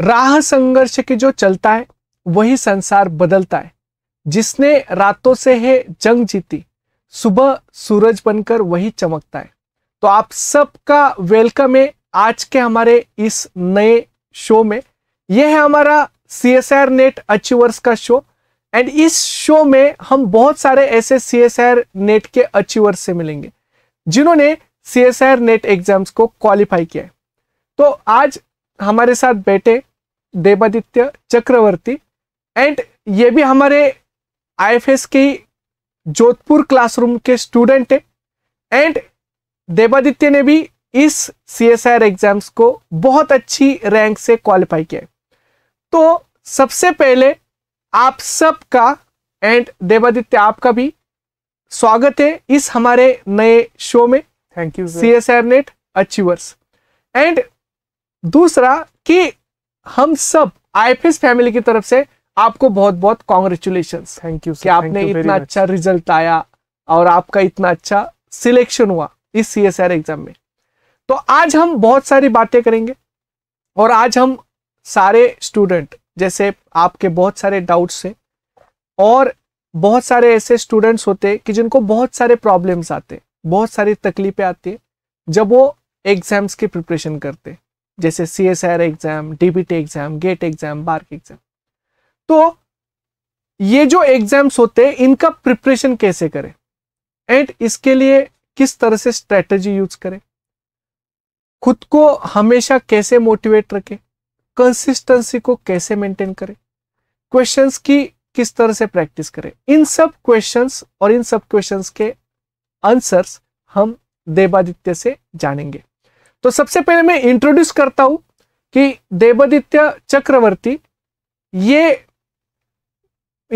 राह संघर्ष के जो चलता है वही संसार बदलता है जिसने रातों से है जंग जीती सुबह सूरज बनकर वही चमकता है तो आप सबका वेलकम है आज के हमारे इस नए शो में यह है हमारा C S R NET achievers का शो एंड इस शो में हम बहुत सारे ऐसे सी एस आर नेट के अचीवर्स से मिलेंगे जिन्होंने C S R NET exams को क्वालिफाई किया है तो आज हमारे साथ बैठे देवादित्य चक्रवर्ती एंड ये भी हमारे आईएफएस के जोधपुर क्लासरूम के स्टूडेंट है एंड देवादित्य ने भी इस सी एस आर एग्जाम्स को बहुत अच्छी रैंक से क्वालिफाई किया तो सबसे पहले आप सबका एंड देवादित्य आपका भी स्वागत है इस हमारे नए शो में thank you C S R NET achievers and दूसरा कि हम सब आईएफएस फैमिली की तरफ से आपको बहुत बहुत कॉन्ग्रेचुलेशन थैंक यू कि आपने इतना अच्छा रिजल्ट आया और आपका इतना अच्छा सिलेक्शन हुआ इस सी एग्जाम में तो आज हम बहुत सारी बातें करेंगे और आज हम सारे स्टूडेंट जैसे आपके बहुत सारे डाउट्स हैं और बहुत सारे ऐसे स्टूडेंट्स होते कि जिनको बहुत सारे प्रॉब्लम्स आते हैं बहुत सारी तकलीफें आती है जब वो एग्जाम्स की प्रिपरेशन करते जैसे C S R exam DBT exam GATE exam BARC exam तो ये जो एग्जाम्स होते हैं इनका प्रिपरेशन कैसे करें एंड इसके लिए किस तरह से स्ट्रेटजी यूज करें खुद को हमेशा कैसे मोटिवेट रखें कंसिस्टेंसी को कैसे मेंटेन करें क्वेश्चंस की किस तरह से प्रैक्टिस करें इन सब क्वेश्चंस और इन सब क्वेश्चंस के आंसर्स हम देवादित्य से जानेंगे तो सबसे पहले मैं इंट्रोड्यूस करता हूं कि देवादित्य चक्रवर्ती ये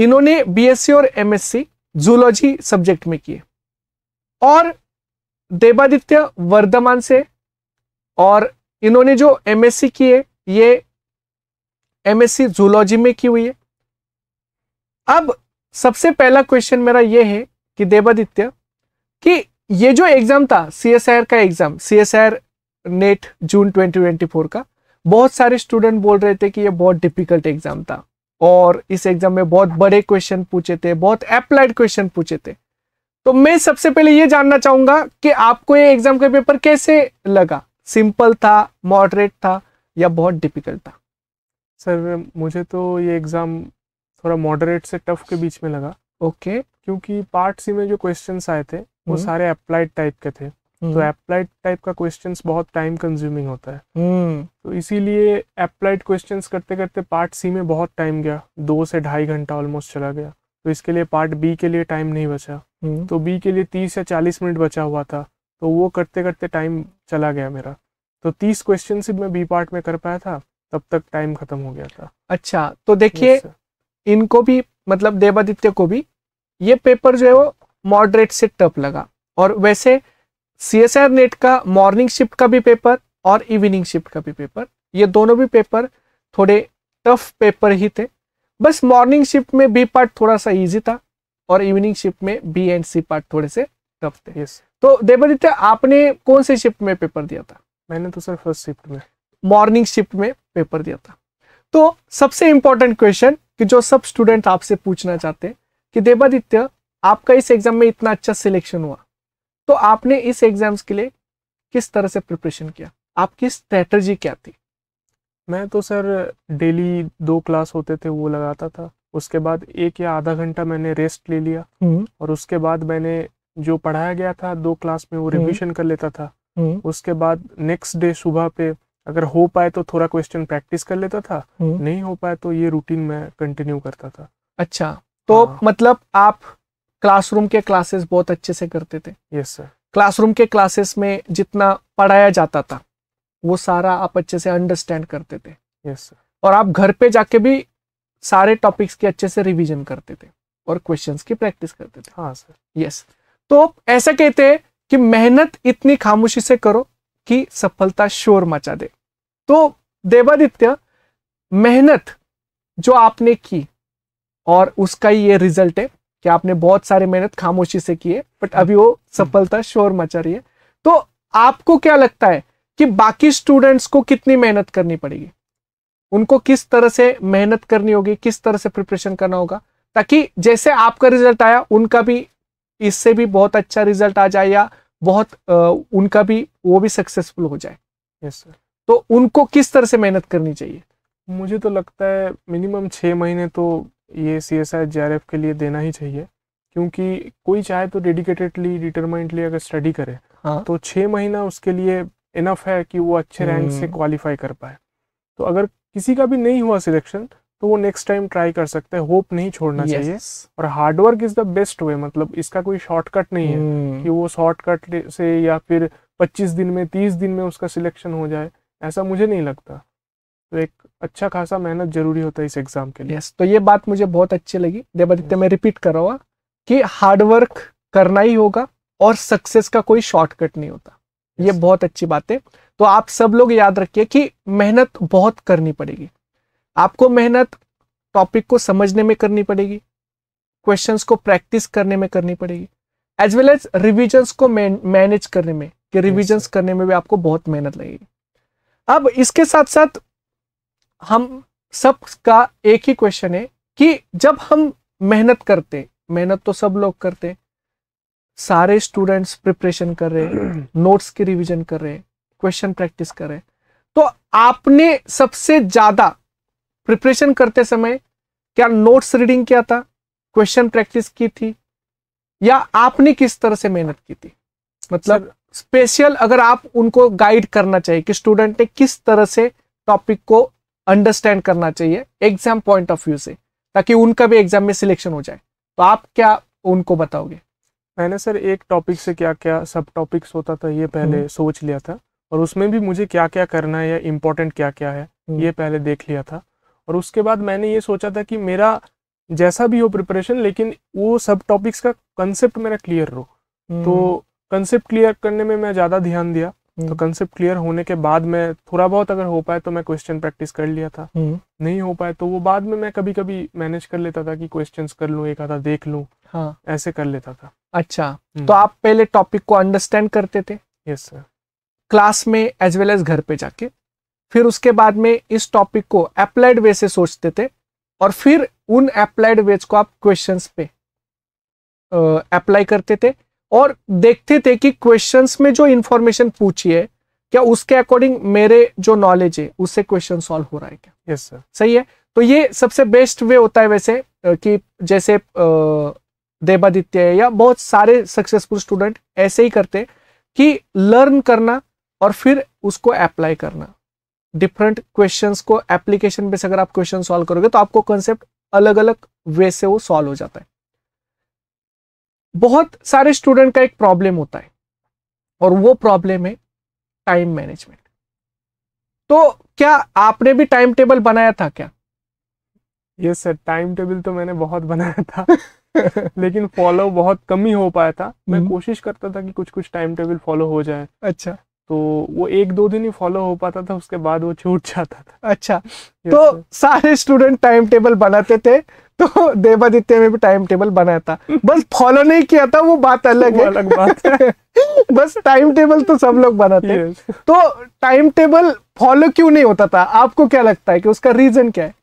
इन्होंने बीएससी और एमएससी जूलॉजी सब्जेक्ट में किए और देवादित्य वर्धमान से और इन्होंने जो एमएससी की है ये एमएससी जूलॉजी में की हुई है अब सबसे पहला क्वेश्चन मेरा ये है कि देवादित्य कि ये जो एग्जाम था सी एस का एग्जाम सी एस आर नेट जून 2024 का बहुत सारे स्टूडेंट बोल रहे थे कि ये बहुत डिफिकल्ट एग्जाम था और इस एग्जाम में बहुत बड़े क्वेश्चन पूछे थे बहुत अप्लाइड क्वेश्चन पूछे थे तो मैं सबसे पहले ये जानना चाहूंगा कि आपको ये एग्जाम का पेपर कैसे लगा सिंपल था मॉडरेट था या बहुत डिफिकल्ट था सर मुझे तो ये एग्ज़ाम थोड़ा मॉडरेट से टफ के बीच में लगा ओके okay. क्योंकि पार्ट सी में जो क्वेश्चन आए थे वो हम्म। सारे अप्लाइड टाइप के थे तो एप्लाइड हम्म। टाइप का क्वेश्चन बहुत टाइम कंज्यूमिंग होता है हम्म। तो इसीलिए एप्लाइड क्वेश्चन करते करते पार्ट सी में बहुत टाइम गया दो से ढाई घंटा ऑलमोस्ट चला गया तो इसके लिए पार्ट बी के लिए टाइम नहीं बचा हम्म। तो बी के लिए तीस या चालीस मिनट बचा हुआ था तो वो करते करते टाइम चला गया मेरा तो तीस क्वेश्चन सिर्फ मैं बी पार्ट में कर पाया था तब तक टाइम खत्म हो गया था अच्छा तो देखिए इनको भी मतलब देवादित्य को भी ये पेपर जो है वो मॉडरेट से टफ लगा और वैसे सी एस आर नेट का मॉर्निंग शिफ्ट का भी पेपर और इवनिंग शिफ्ट का भी पेपर ये दोनों भी पेपर थोड़े टफ पेपर ही थे बस मॉर्निंग शिफ्ट में बी पार्ट थोड़ा सा इजी था और इवनिंग शिफ्ट में बी एंड सी पार्ट थोड़े से टफ थे yes. तो देवदित्य आपने कौन से शिफ्ट में पेपर दिया था मैंने तो सर फर्स्ट शिफ्ट में मॉर्निंग शिफ्ट में पेपर दिया था तो सबसे इंपॉर्टेंट क्वेश्चन कि जो सब स्टूडेंट आपसे पूछना चाहते हैं कि देवादित्य आपका इस एग्जाम में इतना अच्छा सिलेक्शन हुआ तो आपने इस एग्जाम्स के लिए किस तरह से प्रिपरेशन किया आपकी स्ट्रेटजी क्या थी मैं तो सर डेली दो क्लास होते थे वो लगाता था उसके बाद एक या आधा घंटा मैंने रेस्ट ले लिया हम्म। और उसके बाद मैंने जो पढ़ाया गया था दो क्लास में वो रिविजन हम्म। कर लेता था हम्म। उसके बाद नेक्स्ट डे सुबह पे अगर हो पाए तो थोड़ा क्वेश्चन प्रैक्टिस कर लेता था नहीं हो पाए तो ये रूटीन मैं कंटिन्यू करता था अच्छा तो हाँ। मतलब आप क्लासरूम के क्लासेस बहुत अच्छे से करते थे यस सर क्लासरूम के क्लासेस में जितना पढ़ाया जाता था वो सारा आप अच्छे से अंडरस्टैंड करते थे यस सर और आप घर पे जाके भी सारे टॉपिक्स के अच्छे से रिवीजन करते थे और क्वेश्चंस की प्रैक्टिस करते थे हाँ सर यस तो ऐसा कहते हैं कि मेहनत इतनी खामोशी से करो कि सफलता शोर मचा दे तो देवादित्य मेहनत जो आपने की और उसका ये रिजल्ट है कि आपने बहुत सारी मेहनत खामोशी से की है बट अभी वो सफलता शोर मचा रही है तो आपको क्या लगता है कि बाकी स्टूडेंट्स को कितनी मेहनत करनी पड़ेगी उनको किस तरह से मेहनत करनी होगी किस तरह से प्रिपरेशन करना होगा ताकि जैसे आपका रिजल्ट आया उनका भी इससे भी बहुत अच्छा रिजल्ट आ जाए या बहुत आ, उनका भी वो भी सक्सेसफुल हो जाए यस yes, सर तो उनको किस तरह से मेहनत करनी चाहिए मुझे तो लगता है मिनिमम छः महीने तो ये सी एस के लिए देना ही चाहिए क्योंकि कोई चाहे तो डेडिकेटेडली डिटरमाइंडली अगर स्टडी करे हाँ। तो छः महीना उसके लिए इनफ है कि वो अच्छे रैंक हम्म। से क्वालिफाई कर पाए तो अगर किसी का भी नहीं हुआ सिलेक्शन तो वो नेक्स्ट टाइम ट्राई कर सकते हैं होप नहीं छोड़ना चाहिए और hard work is the best way मतलब इसका कोई शॉर्टकट नहीं है हम्म। कि वो शॉर्टकट से या फिर 25 दिन में 30 दिन में उसका सिलेक्शन हो जाए ऐसा मुझे नहीं लगता तो एक अच्छा खासा मेहनत जरूरी होता है इस एग्जाम के लिए yes, तो ये बात मुझे बहुत अच्छी लगी देवादित्य मैं रिपीट कर रहा हूँ कि हार्डवर्क करना ही होगा और सक्सेस का कोई शॉर्टकट नहीं होता yes. ये बहुत अच्छी बात है तो आप सब लोग याद रखिए कि मेहनत बहुत करनी पड़ेगी आपको मेहनत टॉपिक को समझने में करनी पड़ेगी क्वेश्चंस को प्रैक्टिस करने में करनी पड़ेगी एज वेल एज रिविजन्स को मैनेज करने में कि रिविजन्स yes, करने में भी आपको बहुत मेहनत लगेगी अब इसके साथ साथ हम सब का एक ही क्वेश्चन है कि जब हम मेहनत करते मेहनत तो सब लोग करते सारे स्टूडेंट्स प्रिपरेशन कर रहे हैं नोट्स की रिवीजन कर रहे हैं क्वेश्चन प्रैक्टिस कर रहे हैं तो आपने सबसे ज्यादा प्रिपरेशन करते समय क्या नोट्स रीडिंग किया था क्वेश्चन प्रैक्टिस की थी या आपने किस तरह से मेहनत की थी मतलब स्पेशल अगर आप उनको गाइड करना चाहिए कि स्टूडेंट ने किस तरह से टॉपिक को अंडरस्टैंड करना चाहिए एग्जाम पॉइंट ऑफ व्यू से ताकि उनका भी एग्जाम में सिलेक्शन हो जाए तो आप क्या उनको बताओगे मैंने सर एक टॉपिक से क्या क्या सब टॉपिक्स होता था ये पहले हम्म। सोच लिया था और उसमें भी मुझे क्या क्या करना है या इम्पोर्टेंट क्या क्या है हम्म। ये पहले देख लिया था और उसके बाद मैंने ये सोचा था कि मेरा जैसा भी हो प्रिपरेशन लेकिन वो सब टॉपिक्स का कंसेप्ट मेरा क्लियर हो हम्म। तो कंसेप्ट क्लियर करने में मैं ज़्यादा ध्यान दिया तो कंसेप्ट हम्म। क्लियर होने के बाद में थोड़ा बहुत अगर हो पाए तो मैं क्वेश्चन प्रैक्टिस कर लिया था हम्म। नहीं हो पाए तो वो बाद में मैं कभी कभी मैनेज कर लेता था कि क्वेश्चंस कर लू एक आधा देख लू हाँ ऐसे कर लेता था अच्छा हम्म। तो आप पहले टॉपिक को अंडरस्टैंड करते थे यस सर क्लास में एज वेल एज घर पे जाके फिर उसके बाद में इस टॉपिक को अप्लाइड वे से सोचते थे और फिर उन अप्लाइड वेज को आप क्वेश्चंस पे अप्लाई करते थे और देखते थे कि क्वेश्चंस में जो इन्फॉर्मेशन पूछी है क्या उसके अकॉर्डिंग मेरे जो नॉलेज है उससे क्वेश्चन सॉल्व हो रहा है क्या यस yes, सर सही है तो ये सबसे बेस्ट वे होता है वैसे कि जैसे देवादित्य या बहुत सारे सक्सेसफुल स्टूडेंट ऐसे ही करते कि लर्न करना और फिर उसको अप्लाई करना डिफरेंट क्वेश्चंस को एप्लीकेशन बेस अगर आप क्वेश्चन सॉल्व करोगे तो आपको कंसेप्ट अलग अलग वे से वो सॉल्व हो जाता है बहुत सारे स्टूडेंट का एक प्रॉब्लम होता है और वो प्रॉब्लम है टाइम मैनेजमेंट तो क्या आपने भी टाइम टेबल बनाया था क्या ये सर टाइम टेबल तो मैंने बहुत बनाया था लेकिन फॉलो बहुत कम ही हो पाया था मैं हम्म। कोशिश करता था कि कुछ कुछ टाइम टेबल फॉलो हो जाए अच्छा तो वो एक दो दिन ही फॉलो हो पाता था उसके बाद वो छूट जाता था अच्छा तो सारे स्टूडेंट टाइम टेबल बनाते थे तो देवादित्य में भी टाइम टेबल बनाया था बस फॉलो नहीं किया था वो बात अलग है अलग बात है बस टाइम टेबल तो सब लोग बनाते हैं तो टाइम टेबल फॉलो क्यों नहीं होता था आपको क्या लगता है कि उसका रीजन क्या है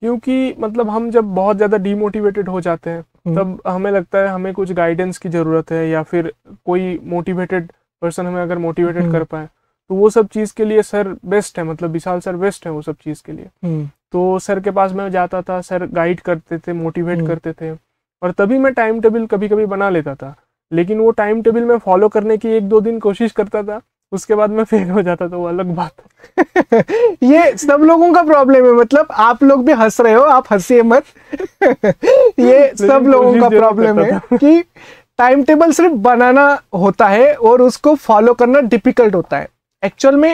क्योंकि मतलब हम जब बहुत ज्यादा डीमोटिवेटेड हो जाते हैं हम्म। तब हमें लगता है हमें कुछ गाइडेंस की जरूरत है या फिर कोई मोटिवेटेड पर्सन हमें अगर मोटिवेटेड हम्म। कर पाए तो वो सब चीज के लिए सर बेस्ट है मतलब विशाल सर बेस्ट है वो सब चीज के लिए हम्म। तो सर के पास मैं जाता था सर गाइड करते थे मोटिवेट हम्म। करते थे और तभी मैं टाइम टेबल कभी कभी बना लेता था लेकिन वो टाइम टेबल मैं फॉलो करने की एक दो दिन कोशिश करता था उसके बाद मैं फेल हो जाता था वो अलग बात ये सब लोगों का प्रॉब्लम है मतलब आप लोग भी हंस रहे हो आप हंसिए मत ये सब लोगों का प्रॉब्लम है कि टाइम टेबल सिर्फ बनाना होता है और उसको फॉलो करना डिफिकल्ट होता है एक्चुअल में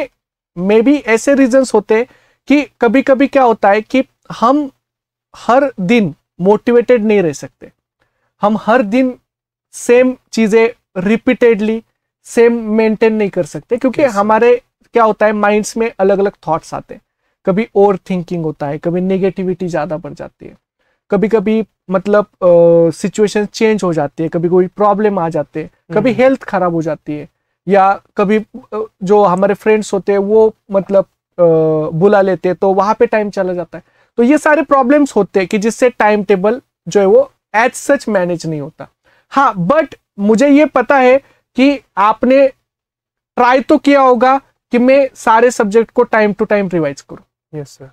मे बी ऐसे रीजंस होते हैं कि कभी कभी क्या होता है कि हम हर दिन मोटिवेटेड नहीं रह सकते हम हर दिन सेम चीज़ें रिपीटेडली सेम मेंटेन नहीं कर सकते क्योंकि yes. हमारे क्या होता है माइंड्स में अलग अलग थॉट्स आते हैं कभी ओवर थिंकिंग होता है कभी नेगेटिविटी ज़्यादा बढ़ जाती है कभी कभी मतलब सिचुएशन uh, चेंज हो जाती है कभी कोई प्रॉब्लम आ जाते हैं हम्म, कभी हेल्थ हम्म। खराब हो जाती है या कभी uh, जो हमारे फ्रेंड्स होते हैं वो मतलब बुला लेते तो वहां पे टाइम चला जाता है तो ये सारे प्रॉब्लम्स होते हैं कि जिससे टाइम टेबल जो है वो एज सच मैनेज नहीं होता हाँ बट मुझे ये पता है कि आपने ट्राई तो किया होगा कि मैं सारे सब्जेक्ट को टाइम टू टाइम रिवाइज करूँ यस सर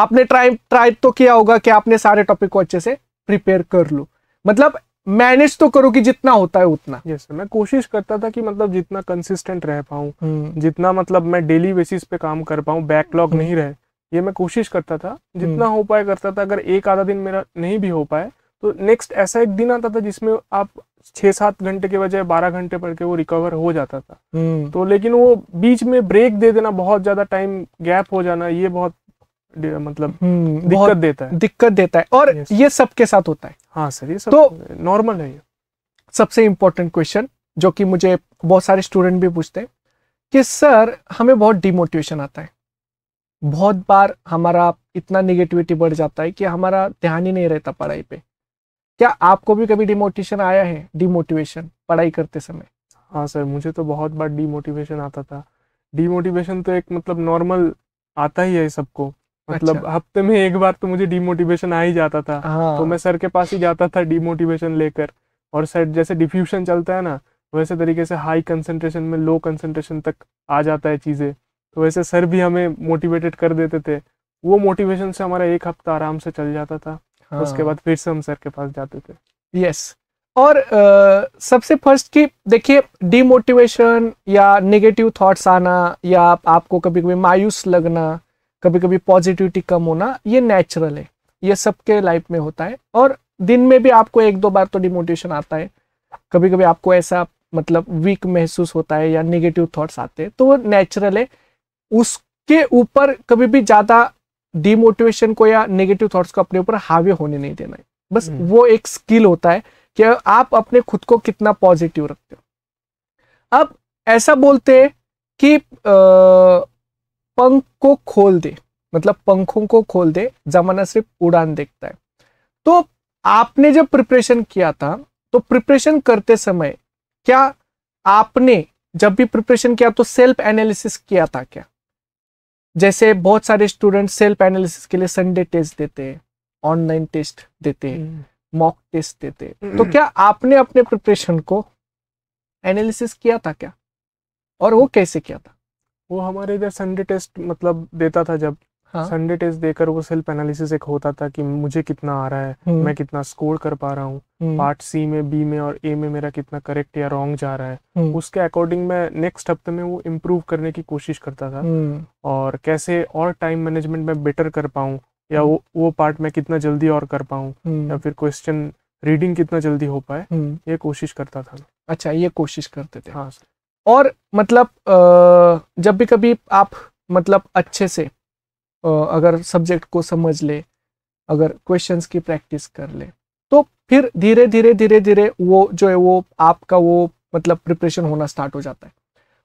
आपने ट्राई ट्राई तो किया होगा कि आपने सारे टॉपिक को अच्छे से प्रिपेयर कर लो मतलब मैनेज तो करो कि जितना होता है उतना यस yes, मैं कोशिश करता था कि मतलब जितना कंसिस्टेंट रह पाऊँ hmm. हम्म। जितना मतलब मैं डेली बेसिस पे काम कर पाऊँ बैकलॉग hmm. नहीं रहे ये मैं कोशिश करता था जितना hmm. हो पाए करता था अगर एक आधा दिन मेरा नहीं भी हो पाए तो नेक्स्ट ऐसा एक दिन आता था जिसमें आप छह सात घंटे के बजाय बारह घंटे पढ़ के वो रिकवर हो जाता था हम्म। तो लेकिन वो बीच में ब्रेक दे देना बहुत ज़्यादा टाइम गैप हो जाना ये बहुत मतलब हम्म, दिक्कत देता है दिक्कत देता है और ये सबके साथ होता है हाँ सर ये सब तो नॉर्मल है ये सबसे इम्पोर्टेंट क्वेश्चन जो कि मुझे बहुत सारे स्टूडेंट भी पूछते हैं कि सर हमें बहुत डिमोटिवेशन आता है बहुत बार हमारा इतना निगेटिविटी बढ़ जाता है कि हमारा ध्यान ही नहीं रहता पढ़ाई पे क्या आपको भी कभी डिमोटिवेशन आया है डिमोटिवेशन पढ़ाई करते समय हाँ सर मुझे तो बहुत बार डिमोटिवेशन आता था डिमोटिवेशन तो एक मतलब नॉर्मल आता ही है सबको मतलब अच्छा। हफ्ते में एक बार तो मुझे डिमोटिवेशन आ ही जाता था हाँ। तो मैं सर के पास ही जाता था डिमोटिवेशन लेकर और सर जैसे डिफ्यूशन चलता है ना वैसे तरीके से हाई कंसंट्रेशन में लो कंसंट्रेशन तक आ जाता है चीज़ें तो वैसे सर भी हमें मोटिवेटेड कर देते थे वो मोटिवेशन से हमारा एक हफ्ता आराम से चल जाता था हाँ। उसके बाद फिर से हम सर के पास जाते थे यस और आ, सबसे फर्स्ट की देखिए डिमोटिवेशन या नेगेटिव थॉट्स आना या आपको कभी कभी मायूस लगना कभी कभी पॉजिटिविटी कम होना ये नेचुरल है ये सबके लाइफ में होता है और दिन में भी आपको एक दो बार तो डिमोटिवेशन आता है कभी कभी आपको ऐसा मतलब वीक महसूस होता है या निगेटिव थॉट्स आते हैं तो वो नेचुरल है उसके ऊपर कभी भी ज़्यादा डिमोटिवेशन को या नेगेटिव थॉट्स को अपने ऊपर हावी होने नहीं देना है बस हम्म। वो एक स्किल होता है कि आप अपने खुद को कितना पॉजिटिव रखते हो अब ऐसा बोलते हैं कि पंख को खोल दे मतलब पंखों को खोल दे जमाना सिर्फ उड़ान देखता है तो आपने जब प्रिपरेशन किया था तो प्रिपरेशन करते समय क्या आपने जब भी प्रिपरेशन किया तो सेल्फ एनालिसिस किया था क्या जैसे बहुत सारे स्टूडेंट सेल्फ एनालिसिस के लिए संडे टेस्ट देते हैं ऑनलाइन टेस्ट देते हैं मॉक टेस्ट देते हैं तो हम्म। क्या आपने अपने प्रिपरेशन को एनालिसिस किया था क्या और वो कैसे किया था वो हमारे इधर संडे टेस्ट मतलब देता था जब संडे हाँ। टेस्ट देकर वो सेल्फ एनालिसिस एक होता था कि मुझे कितना आ रहा है हम्म। मैं कितना स्कोर कर पा रहा हूँ पार्ट हम्म। सी में बी में और ए में मेरा कितना करेक्ट या रॉन्ग जा रहा है हम्म। उसके अकॉर्डिंग मैं नेक्स्ट हफ्ते में वो इम्प्रूव करने की कोशिश करता था और कैसे और टाइम मैनेजमेंट में बेटर कर पाऊँ या वो वो पार्ट मैं कितना जल्दी और कर पाऊँ या फिर क्वेश्चन रीडिंग कितना जल्दी हो पाए ये कोशिश करता था अच्छा ये कोशिश करते थे हाँ सर और मतलब जब भी कभी आप मतलब अच्छे से अगर सब्जेक्ट को समझ ले अगर क्वेश्चंस की प्रैक्टिस कर ले तो फिर धीरे धीरे धीरे धीरे वो जो है वो आपका वो मतलब प्रिपरेशन होना स्टार्ट हो जाता है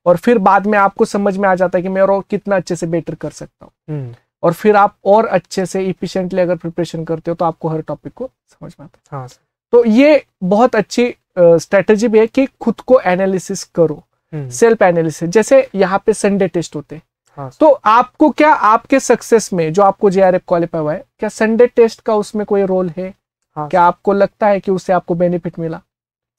और फिर बाद में आपको समझ में आ जाता है कि मैं और कितना अच्छे से बेटर कर सकता हूँ हम्म। और फिर आप और अच्छे से इफिशियंटली अगर प्रिपरेशन करते हो तो आपको हर टॉपिक को समझ में आता है हाँ तो ये बहुत अच्छी स्ट्रेटेजी भी है कि खुद को एनालिसिस करो हम्म। सेल्फ एनालिसिस जैसे यहाँ पे संडे टेस्ट होते हैं हाँ। तो आपको क्या आपके सक्सेस में जो आपको जेआरएफ क्वालिफाई हुआ है क्या संडे टेस्ट का उसमें कोई रोल है हाँ, क्या आपको लगता है कि उससे आपको बेनिफिट मिला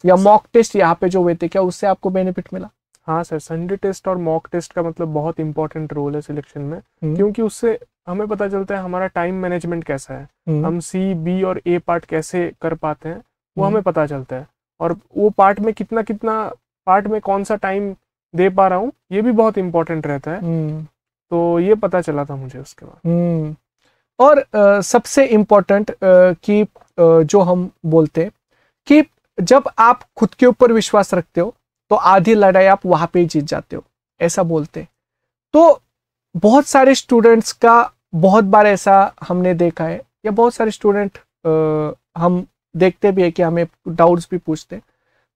या मॉक टेस्ट यहाँ पे जो हुए थे क्या उससे आपको बेनिफिट मिला हाँ सर संडे टेस्ट और मॉक टेस्ट का मतलब बहुत इंपॉर्टेंट रोल है सिलेक्शन में हम्म। क्योंकि उससे हमें पता चलता है हमारा टाइम मैनेजमेंट कैसा है हम्म। हम सी बी और ए पार्ट कैसे कर पाते हैं वो हमें पता चलता है और वो पार्ट में कितना कितना पार्ट में कौन सा टाइम दे पा रहा हूँ ये भी बहुत इंपॉर्टेंट रहता है हम्म। तो ये पता चला था मुझे उसके बाद हम्म। और आ, सबसे इम्पोर्टेंट कि जो हम बोलते हैं कि जब आप खुद के ऊपर विश्वास रखते हो तो आधी लड़ाई आप वहां पे ही जीत जाते हो ऐसा बोलते तो बहुत सारे स्टूडेंट्स का बहुत बार ऐसा हमने देखा है या बहुत सारे स्टूडेंट हम देखते भी है कि हमें डाउट्स भी पूछते हैं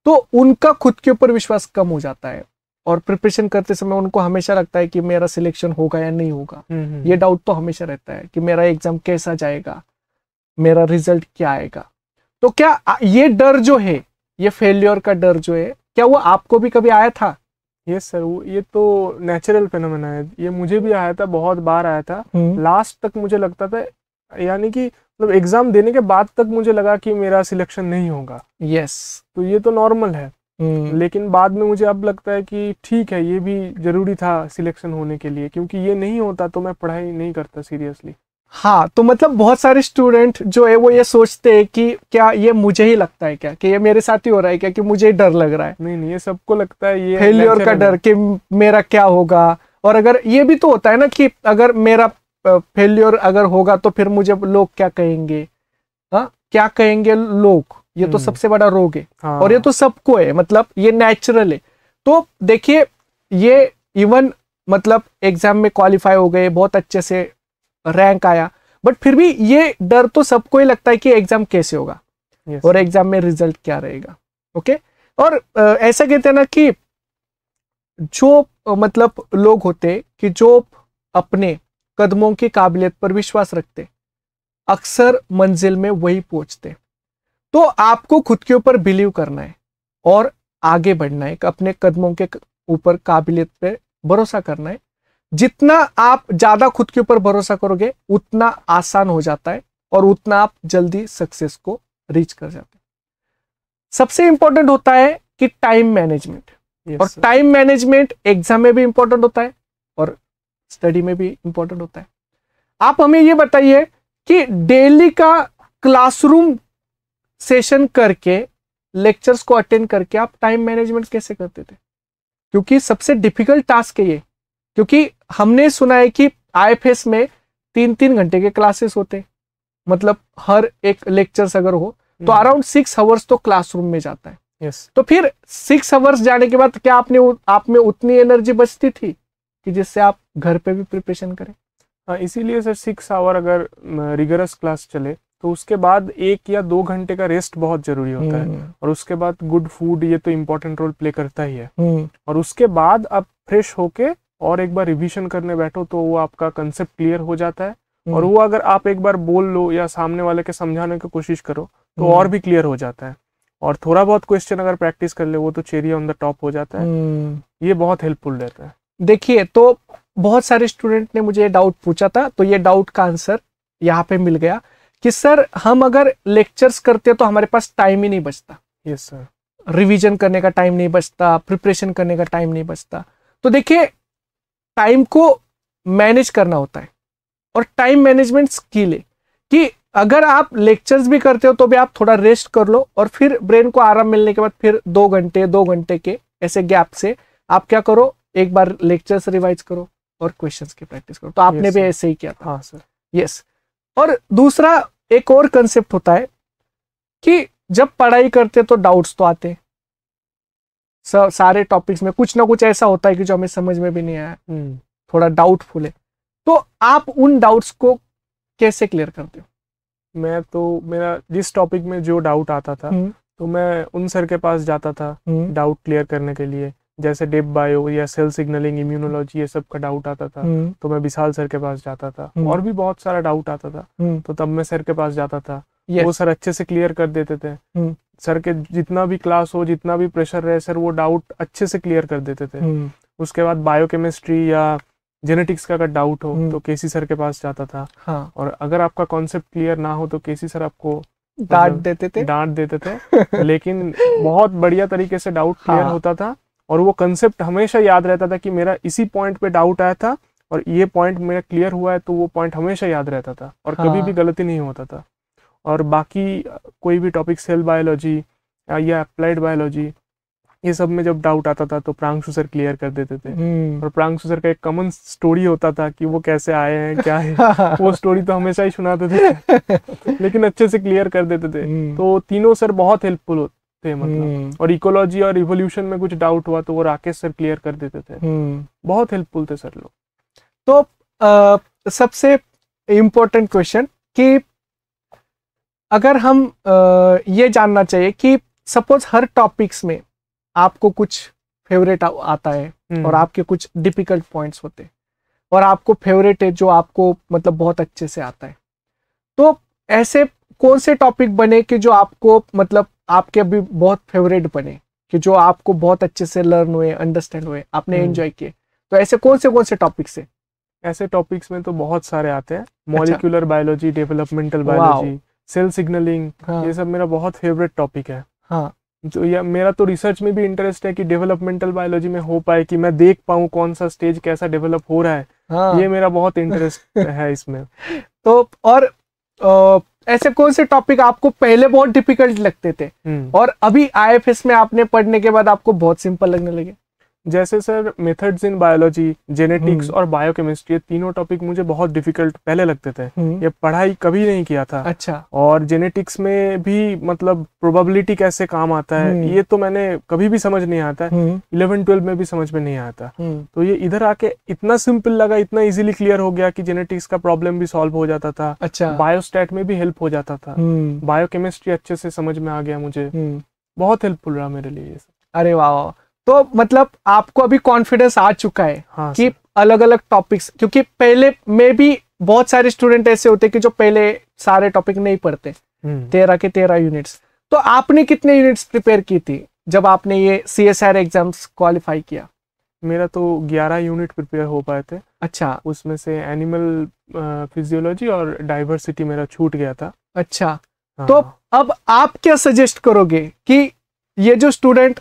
तो उनका खुद के ऊपर विश्वास कम हो जाता है और प्रिपरेशन करते समय उनको हमेशा लगता है कि मेरा सिलेक्शन होगा या नहीं होगा हम्म, हम्म, हम्म। ये डाउट तो हमेशा रहता है कि मेरा एग्जाम कैसा जाएगा मेरा रिजल्ट क्या आएगा तो क्या ये डर जो है ये फेल्योर का डर जो है क्या वो आपको भी कभी आया था ये yes, सर वो ये तो नेचुरल फेनोमेना है ये मुझे भी आया था बहुत बार आया था लास्ट तक मुझे लगता था यानी कि मतलब एग्जाम देने के बाद तक मुझे लगा कि मेरा सिलेक्शन नहीं होगा यस yes. तो ये तो नॉर्मल है Hmm. लेकिन बाद में मुझे अब लगता है कि ठीक है ये भी जरूरी था सिलेक्शन होने के लिए क्योंकि ये नहीं होता तो मैं पढ़ाई नहीं करता सीरियसली हाँ तो मतलब बहुत सारे स्टूडेंट जो है वो ये सोचते हैं कि क्या ये मुझे ही लगता है क्या कि ये मेरे साथ ही हो रहा है क्या कि मुझे ही डर लग रहा है नहीं नहीं ये सबको लगता है ये फेलियर का डर कि मेरा क्या होगा और अगर ये भी तो होता है ना कि अगर मेरा फेल्योर अगर होगा तो फिर मुझे लोग क्या कहेंगे हा? क्या कहेंगे लोग ये तो हम्म। सबसे बड़ा रोग है हाँ। और ये तो सबको है मतलब ये नेचुरल है तो देखिए ये इवन मतलब एग्जाम में क्वालिफाई हो गए बहुत अच्छे से रैंक आया बट फिर भी ये डर तो सबको ही लगता है कि एग्जाम कैसे होगा yes. और एग्जाम में रिजल्ट क्या रहेगा ओके और ऐसा कहते हैं ना कि जो मतलब लोग होते कि जो अपने कदमों की काबिलियत पर विश्वास रखते अक्सर मंजिल में वही पहुंचते तो आपको खुद के ऊपर बिलीव करना है और आगे बढ़ना है अपने कदमों के ऊपर काबिलियत पे भरोसा करना है जितना आप ज्यादा खुद के ऊपर भरोसा करोगे उतना आसान हो जाता है और उतना आप जल्दी सक्सेस को रीच कर जाते हैं सबसे इंपॉर्टेंट होता है कि टाइम मैनेजमेंट yes, और टाइम मैनेजमेंट एग्जाम में भी इंपॉर्टेंट होता है और स्टडी में भी इंपॉर्टेंट होता है आप हमें ये बताइए कि डेली का क्लासरूम सेशन करके लेक्चर्स को अटेंड करके आप टाइम मैनेजमेंट कैसे करते थे क्योंकि सबसे डिफिकल्ट टास्क है ये क्योंकि हमने सुना है कि आई में तीन तीन घंटे के क्लासेस होते मतलब हर एक लेक्चर्स अगर हो तो अराउंड सिक्स आवर्स तो क्लासरूम में जाता है yes. तो फिर सिक्स आवर्स जाने के बाद क्या आपने आप में उतनी एनर्जी बचती थी कि जिससे आप घर पे भी प्रिपरेशन करें हाँ इसीलिए सर सिक्स आवर अगर रिगरस क्लास चले तो उसके बाद एक या दो घंटे का रेस्ट बहुत जरूरी होता है हम्म। और उसके बाद गुड फूड ये तो इम्पोर्टेंट रोल प्ले करता ही है हम्म। और उसके बाद आप फ्रेश होके और एक बार रिविजन करने बैठो तो वो आपका कंसेप्ट क्लियर हो जाता है हम्म। और वो अगर आप एक बार बोल लो या सामने वाले के समझाने की कोशिश करो तो और भी क्लियर हो जाता है और थोड़ा बहुत क्वेश्चन अगर प्रैक्टिस कर ले वो तो चेरी ऑन द टॉप हो जाता है ये बहुत हेल्पफुल रहता है देखिए तो बहुत सारे स्टूडेंट ने मुझे डाउट पूछा था तो ये डाउट का आंसर यहाँ पे मिल गया कि सर हम अगर लेक्चर्स करते तो हमारे पास टाइम ही नहीं बचता यस सर रिवीजन करने का टाइम नहीं बचता प्रिपरेशन करने का टाइम नहीं बचता तो देखिए टाइम को मैनेज करना होता है और टाइम मैनेजमेंट स्किल है कि अगर आप लेक्चर्स भी करते हो तो भी आप थोड़ा रेस्ट कर लो और फिर ब्रेन को आराम मिलने के बाद फिर दो घंटे दो घंटे के ऐसे गैप से आप क्या करो एक बार लेक्चर्स रिवाइज करो और क्वेश्चंस की प्रैक्टिस करो तो आपने भी ऐसे ही किया था हाँ सर यस और दूसरा एक और कंसेप्ट होता है कि जब पढ़ाई करते तो डाउट्स तो आते हैं सारे टॉपिक्स में कुछ ना कुछ ऐसा होता है कि जो हमें समझ में भी नहीं आया हम्म। थोड़ा डाउटफुल है तो आप उन डाउट्स को कैसे क्लियर करते हो मैं तो मेरा जिस टॉपिक में जो डाउट आता था हम्म। तो मैं उन सर के पास जाता था डाउट हम्म। क्लियर करने के लिए जैसे डेप बायो या सेल सिग्नलिंग इम्यूनोलॉजी ये सब का डाउट आता था हम्म। तो मैं विशाल सर के पास जाता था हम्म। और भी बहुत सारा डाउट आता था हम्म। तो तब मैं सर के पास जाता था वो सर अच्छे से क्लियर कर देते थे सर के जितना भी क्लास हो जितना भी प्रेशर रहे सर वो डाउट अच्छे से क्लियर कर देते थे उसके बाद बायोकेमिस्ट्री या जेनेटिक्स का अगर डाउट हो तो केसी सर के पास जाता था हाँ। और अगर आपका कॉन्सेप्ट क्लियर ना हो तो केसी सर आपको डांट मतलब देते थे डांट देते थे लेकिन बहुत बढ़िया तरीके से डाउट क्लियर हाँ। होता था और वो कंसेप्ट हमेशा याद रहता था कि मेरा इसी पॉइंट पे डाउट आया था और ये पॉइंट मेरा क्लियर हुआ है तो वो पॉइंट हमेशा याद रहता था और हाँ। कभी भी हाँ। गलती नहीं होता था और बाकी कोई भी टॉपिक सेल बायोलॉजी या अप्लाइड बायोलॉजी ये सब में जब डाउट आता था तो प्रांशु सर क्लियर कर देते थे हम्म। और प्रांशु सर का एक कॉमन स्टोरी होता था कि वो कैसे आए हैं क्या है वो स्टोरी तो हमेशा ही सुनाते थे लेकिन अच्छे से क्लियर कर देते थे हम्म। तो तीनों सर बहुत हेल्पफुल थे मतलब हम्म। और इकोलॉजी और रिवोल्यूशन में कुछ डाउट हुआ तो वो राकेश सर क्लियर कर देते थे हम्म। बहुत हेल्पफुल थे सर लोग तो आ, सबसे इम्पोर्टेंट क्वेश्चन कि अगर हम आ, ये जानना चाहिए कि सपोज हर टॉपिक्स में आपको कुछ फेवरेट आता है हम्म। और आपके कुछ डिफिकल्ट पॉइंट्स होते हैं और आपको फेवरेट है जो आपको मतलब बहुत अच्छे से आता है तो ऐसे कौन से टॉपिक बने कि जो आपको मतलब आपके अभी बहुत फेवरेट बने कि जो आपको बहुत अच्छे से लर्न हुए अंडरस्टैंड हुए आपने एंजॉय हम्म। किए तो ऐसे कौन से कौन से टॉपिक्स है ऐसे टॉपिक्स में तो बहुत सारे आते हैं molecular biology developmental biology cell signalling ये सब मेरा बहुत फेवरेट टॉपिक है हाँ तो या मेरा तो रिसर्च में भी इंटरेस्ट है कि डेवलपमेंटल बायोलॉजी में हो पाए कि मैं देख पाऊँ कौन सा स्टेज कैसा डेवलप हो रहा है हाँ। ये मेरा बहुत इंटरेस्ट है इसमें तो और आ, ऐसे कौन से टॉपिक आपको पहले बहुत डिफिकल्ट लगते थे हम्म। और अभी आई में आपने पढ़ने के बाद आपको बहुत सिंपल लगने लगे जैसे sir methods in biology genetics और बायोकेमिस्ट्री ये तीनों टॉपिक मुझे बहुत डिफिकल्ट पहले लगते थे हम्म। ये पढ़ाई कभी नहीं किया था अच्छा और जेनेटिक्स में भी मतलब प्रोबेबिलिटी कैसे काम आता है हम्म। ये तो मैंने कभी भी समझ नहीं आता हम्म। इलेवन ट्वेल्व में भी समझ में नहीं आता तो ये इधर आके इतना सिंपल लगा इतना इजिली क्लियर हो गया कि जेनेटिक्स का प्रॉब्लम भी सॉल्व हो जाता था अच्छा बायोस्टेट में भी हेल्प हो जाता था बायोकेमिस्ट्री अच्छे से समझ में आ गया मुझे बहुत हेल्पफुल रहा मेरे लिए ये अरे वाह तो मतलब आपको अभी कॉन्फिडेंस आ चुका है हाँ, कि अलग अलग टॉपिक्स क्योंकि पहले में भी बहुत सारे स्टूडेंट ऐसे होते कि जो पहले सारे टॉपिक नहीं पढ़ते हम्म। तेरह के तेरह यूनिट्स तो आपने कितने यूनिट्स प्रिपेयर की थी जब आपने ये C S R exams qualify किया मेरा तो ग्यारह यूनिट प्रिपेयर हो पाए थे अच्छा उसमें से एनिमल फिजियोलॉजी और डाइवर्सिटी मेरा छूट गया था अच्छा हाँ। तो अब आप क्या सजेस्ट करोगे कि ये जो स्टूडेंट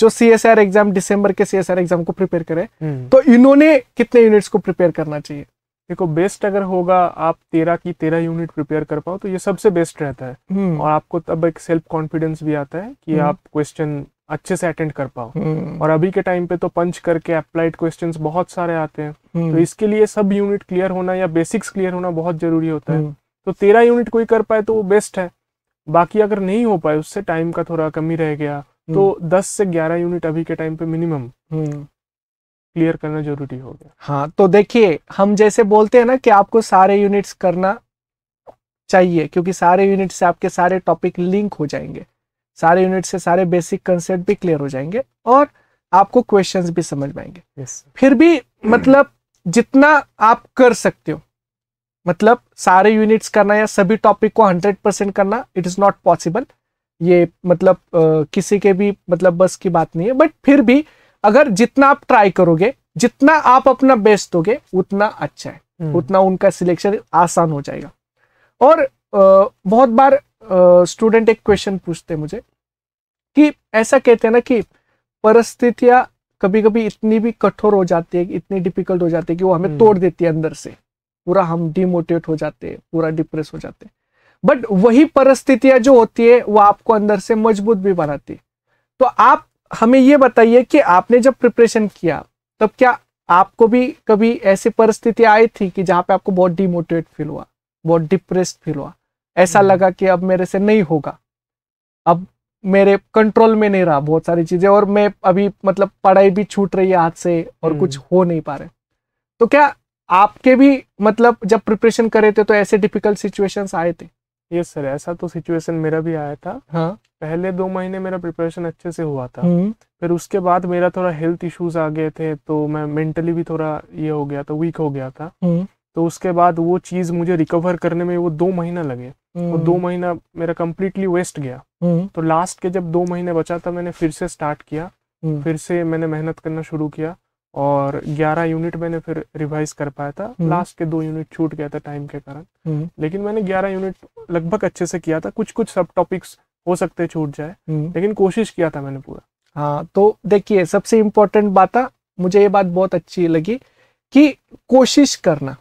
जो C S R exam December के सी एस आर एग्जाम को प्रिपेयर करे हम्म। तो इन्होंने कितने यूनिट्स को प्रिपेयर करना चाहिए देखो बेस्ट अगर होगा आप तेरह की तेरह यूनिट प्रिपेयर कर पाओ तो ये सबसे बेस्ट रहता है हम्म। और आपको तब एक सेल्फ कॉन्फिडेंस भी आता है कि हम्म। आप क्वेश्चन अच्छे से अटेंड कर पाओ और अभी के टाइम पे तो पंच करके अप्लाइड क्वेश्चन बहुत सारे आते हैं तो इसके लिए सब यूनिट क्लियर होना या बेसिक्स क्लियर होना बहुत जरूरी होता है तो तेरह यूनिट कोई कर पाए तो वो बेस्ट है बाकी अगर नहीं हो पाए उससे टाइम का थोड़ा कमी रह गया तो हम्म। दस से ग्यारह यूनिट अभी के टाइम पे मिनिमम हम्म। क्लियर करना जरूरी हो गया हाँ तो देखिए हम जैसे बोलते हैं ना कि आपको सारे यूनिट्स करना चाहिए क्योंकि सारे यूनिट से आपके सारे टॉपिक लिंक हो जाएंगे सारे यूनिट से सारे बेसिक कंसेप्ट भी क्लियर हो जाएंगे और आपको क्वेश्चंस भी समझ में आएंगे yes. फिर भी मतलब जितना आप कर सकते हो मतलब सारे यूनिट्स करना या सभी टॉपिक को 100 परसेंट करना इट इज नॉट पॉसिबल ये मतलब किसी के भी मतलब बस की बात नहीं है बट फिर भी अगर जितना आप ट्राई करोगे जितना आप अपना बेस्ट दोगे उतना अच्छा है हम्म। उतना उनका सिलेक्शन आसान हो जाएगा और बहुत बार स्टूडेंट एक क्वेश्चन पूछते हैं मुझे कि ऐसा कहते हैं ना कि परिस्थितियां कभी कभी इतनी भी कठोर हो जाती है इतनी डिफिकल्ट हो जाती है कि वो हमें हम्म। तोड़ देती है अंदर से पूरा हम डिमोटिवेट हो जाते हैं पूरा डिप्रेस हो जाते हैं बट वही परिस्थितियां जो होती है वो आपको अंदर से मजबूत भी बनाती है तो आप हमें ये बताइए कि आपने जब प्रिपरेशन किया तब क्या आपको भी कभी ऐसी परिस्थितियां आई थी कि जहां पे आपको बहुत डिमोटिवेट फील हुआ बहुत डिप्रेस फील हुआ ऐसा हम्म। लगा कि अब मेरे से नहीं होगा अब मेरे कंट्रोल में नहीं रहा बहुत सारी चीजें और मैं अभी मतलब पढ़ाई भी छूट रही है हाथ से और कुछ हम्म। हो नहीं पा रहे तो क्या आपके भी मतलब जब प्रिपरेशन करे थे तो ऐसे डिफिकल्ट सिचुएशंस आए थे यस सर ऐसा तो सिचुएशन मेरा भी आया था हाँ पहले दो महीने मेरा प्रिपरेशन अच्छे से हुआ था हम्म। फिर उसके बाद मेरा थोड़ा हेल्थ इश्यूज आ गए थे तो मैं मेंटली भी थोड़ा ये हो गया था वीक हो गया था हम्म। तो उसके बाद वो चीज मुझे रिकवर करने में वो दो महीना लगे हम्म। और दो महीना मेरा कम्प्लीटली वेस्ट गया तो लास्ट के जब दो महीने बचा था मैंने फिर से स्टार्ट किया फिर से मैंने मेहनत करना शुरू किया और 11 यूनिट मैंने फिर रिवाइज कर पाया था लास्ट हम्म। के दो यूनिट छूट गया था टाइम के कारण हम्म। लेकिन मैंने 11 यूनिट लगभग अच्छे से किया था कुछ कुछ सब टॉपिक्स हो सकते छूट जाए हम्म। लेकिन कोशिश किया था मैंने पूरा हाँ तो देखिए सबसे इम्पोर्टेंट बात मुझे ये बात बहुत अच्छी लगी कि कोशिश करना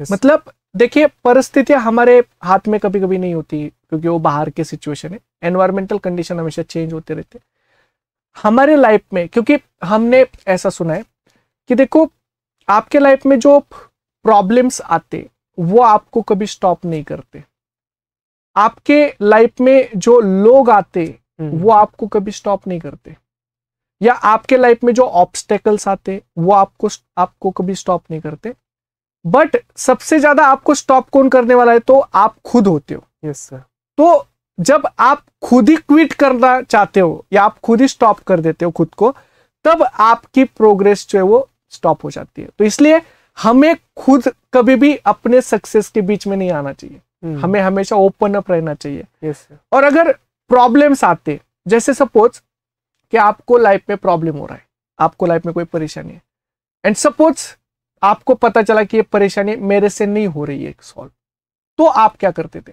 yes. मतलब देखिए परिस्थितियां हमारे हाथ में कभी कभी नहीं होती क्योंकि वो बाहर के सिचुएशन है एनवायरमेंटल कंडीशन हमेशा चेंज होते रहते हमारे लाइफ में क्योंकि हमने ऐसा सुना है कि देखो आपके लाइफ में जो प्रॉब्लम्स आते वो आपको कभी स्टॉप नहीं करते आपके लाइफ में जो लोग आते हम्म। वो आपको कभी स्टॉप नहीं करते या आपके लाइफ में जो ऑब्स्टेकल्स आते वो आपको आपको कभी स्टॉप नहीं करते बट सबसे ज्यादा आपको स्टॉप कौन करने वाला है तो आप खुद होते हो यस yes, सर तो जब आप खुद ही क्विट करना चाहते हो या आप खुद ही स्टॉप कर देते हो खुद को तब आपकी प्रोग्रेस जो है वो स्टॉप हो जाती है तो इसलिए हमें खुद कभी भी अपने सक्सेस के बीच में नहीं आना चाहिए हम्म। हमें हमेशा ओपन अप रहना चाहिए yes, और अगर प्रॉब्लम्स आते जैसे सपोज कि आपको लाइफ में प्रॉब्लम हो रहा है आपको लाइफ में कोई परेशानी है एंड सपोज आपको पता चला कि ये परेशानी मेरे से नहीं हो रही है सॉल्व तो आप क्या करते थे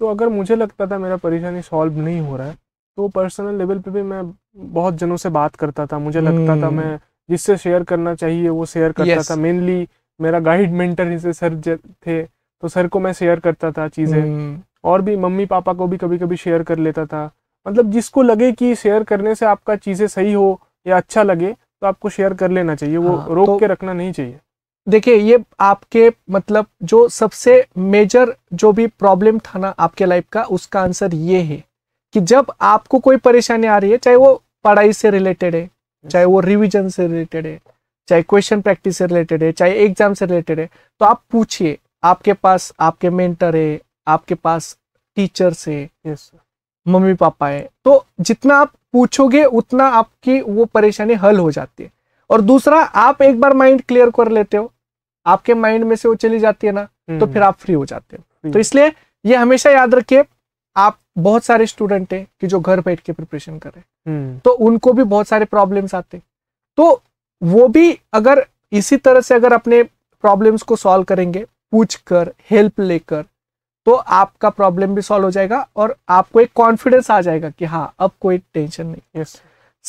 तो अगर मुझे लगता था मेरा परेशानी सॉल्व नहीं हो रहा है तो पर्सनल लेवल पे भी मैं बहुत जनों से बात करता था मुझे लगता था हम्म। मैं जिससे शेयर करना चाहिए वो शेयर करता yes. था मेनली मेरा गाइड मेंटर जिसे सर थे तो सर को मैं शेयर करता था चीजें hmm. और भी मम्मी पापा को भी कभी कभी शेयर कर लेता था मतलब जिसको लगे कि शेयर करने से आपका चीजें सही हो या अच्छा लगे तो आपको शेयर कर लेना चाहिए वो हाँ, रोक तो, के रखना नहीं चाहिए देखिए ये आपके मतलब जो सबसे मेजर जो भी प्रॉब्लम था ना आपके लाइफ का उसका आंसर ये है कि जब आपको कोई परेशानी आ रही है चाहे वो पढ़ाई से रिलेटेड है चाहे वो रिविजन से रिलेटेड है चाहे क्वेश्चन प्रैक्टिस से रिलेटेड है चाहे एग्जाम से रिलेटेड है तो आप पूछिए आपके पास आपके मेंटर है आपके पास टीचर्स है yes, मम्मी पापा है तो जितना आप पूछोगे उतना आपकी वो परेशानी हल हो जाती है और दूसरा आप एक बार माइंड क्लियर कर लेते हो आपके माइंड में से वो चली जाती है ना तो हम्म। फिर आप फ्री हो जाते हो तो इसलिए ये हमेशा याद रखिए आप बहुत सारे स्टूडेंट हैं कि जो घर बैठ के प्रिपरेशन कर रहे हैं तो उनको भी बहुत सारे प्रॉब्लम्स आते तो वो भी अगर इसी तरह से अगर अपने प्रॉब्लम्स को सॉल्व करेंगे पूछ कर हेल्प लेकर तो आपका प्रॉब्लम भी सॉल्व हो जाएगा और आपको एक कॉन्फिडेंस आ जाएगा कि हाँ अब कोई टेंशन नहीं yes.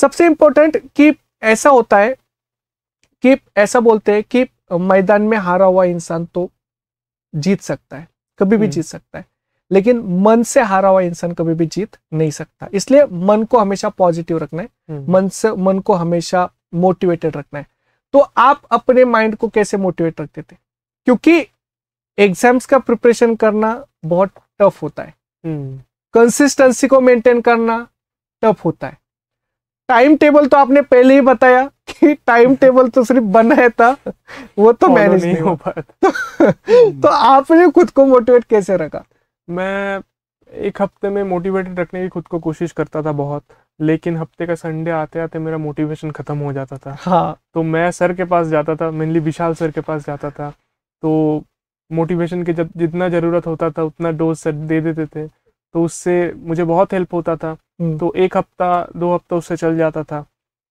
सबसे इंपॉर्टेंट कि ऐसा होता है कि ऐसा बोलते हैं कि मैदान में हारा हुआ इंसान तो जीत सकता है कभी भी हम्म। जीत सकता है लेकिन मन से हारा हुआ इंसान कभी भी जीत नहीं सकता इसलिए मन को हमेशा पॉजिटिव रखना है हम्म। मन से मन को हमेशा मोटिवेटेड रखना है तो आप अपने माइंड को कैसे मोटिवेट रखते थे क्योंकि एग्जाम्स का प्रिपरेशन करना बहुत टफ होता है कंसिस्टेंसी हम्म। को मेंटेन करना टफ होता है टाइम टेबल तो आपने पहले ही बताया कि टाइम टेबल तो सिर्फ बनाया था वो तो मैनेज नहीं हो पाया तो आपने खुद को मोटिवेट कैसे रखा मैं एक हफ्ते में मोटिवेटेड रखने की खुद को कोशिश करता था बहुत लेकिन हफ्ते का संडे आते आते मेरा मोटिवेशन ख़त्म हो जाता था हाँ तो मैं सर के पास जाता था मेनली विशाल सर के पास जाता था तो मोटिवेशन की जब जितना ज़रूरत होता था उतना डोज सर दे देते थे तो उससे मुझे बहुत हेल्प होता था हम्म। तो एक हफ्ता दो हफ्ता उससे चल जाता था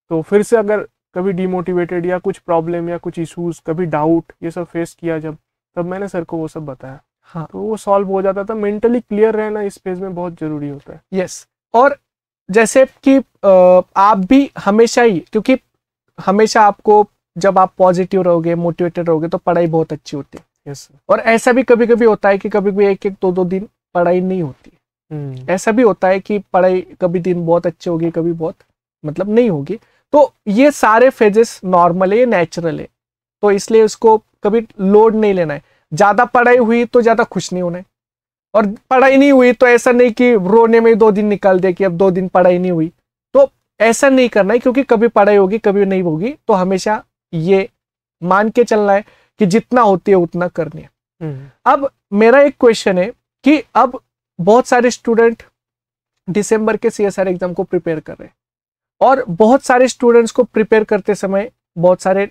तो फिर से अगर कभी डीमोटिवेटेड या कुछ प्रॉब्लम या कुछ इश्यूज कभी डाउट ये सब फेस किया जब तब मैंने सर को वो सब बताया हाँ तो वो सॉल्व हो जाता था मेंटली क्लियर रहना इस फेज में बहुत जरूरी होता है यस yes. और जैसे कि आप भी हमेशा ही क्योंकि हमेशा आपको जब आप पॉजिटिव रहोगे मोटिवेटेड रहोगे तो पढ़ाई बहुत अच्छी होती है yes. और ऐसा भी कभी कभी होता है कि कभी कभी एक एक दो दो दिन पढ़ाई नहीं होती hmm. ऐसा भी होता है कि पढ़ाई कभी दिन बहुत अच्छी होगी कभी बहुत मतलब नहीं होगी तो ये सारे फेजेस नॉर्मल है नेचुरल है तो इसलिए उसको कभी लोड नहीं लेना है ज़्यादा पढ़ाई हुई तो ज़्यादा खुश नहीं होना और पढ़ाई नहीं हुई तो ऐसा नहीं कि रोने में दो दिन निकाल दे कि अब दो दिन पढ़ाई नहीं हुई तो ऐसा नहीं करना है क्योंकि कभी पढ़ाई होगी कभी नहीं होगी तो हमेशा ये मान के चलना है कि जितना होती है उतना करनी है हम्म। अब मेरा एक क्वेश्चन है कि अब बहुत सारे स्टूडेंट दिसंबर के सीएसआर एग्जाम को प्रिपेयर कर रहे हैं और बहुत सारे स्टूडेंट्स को प्रिपेयर करते समय बहुत सारे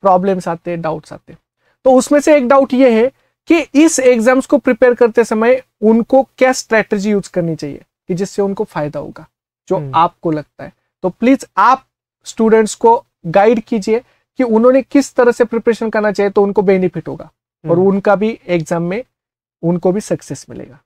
प्रॉब्लम्स आते हैं डाउट्स आते हैं तो उसमें से एक डाउट ये है कि इस एग्जाम्स को प्रिपेयर करते समय उनको क्या स्ट्रेटजी यूज करनी चाहिए कि जिससे उनको फायदा होगा जो हम्म। आपको लगता है तो प्लीज आप स्टूडेंट्स को गाइड कीजिए कि उन्होंने किस तरह से प्रिपरेशन करना चाहिए तो उनको बेनिफिट होगा और हम्म। उनका भी एग्जाम में उनको भी सक्सेस मिलेगा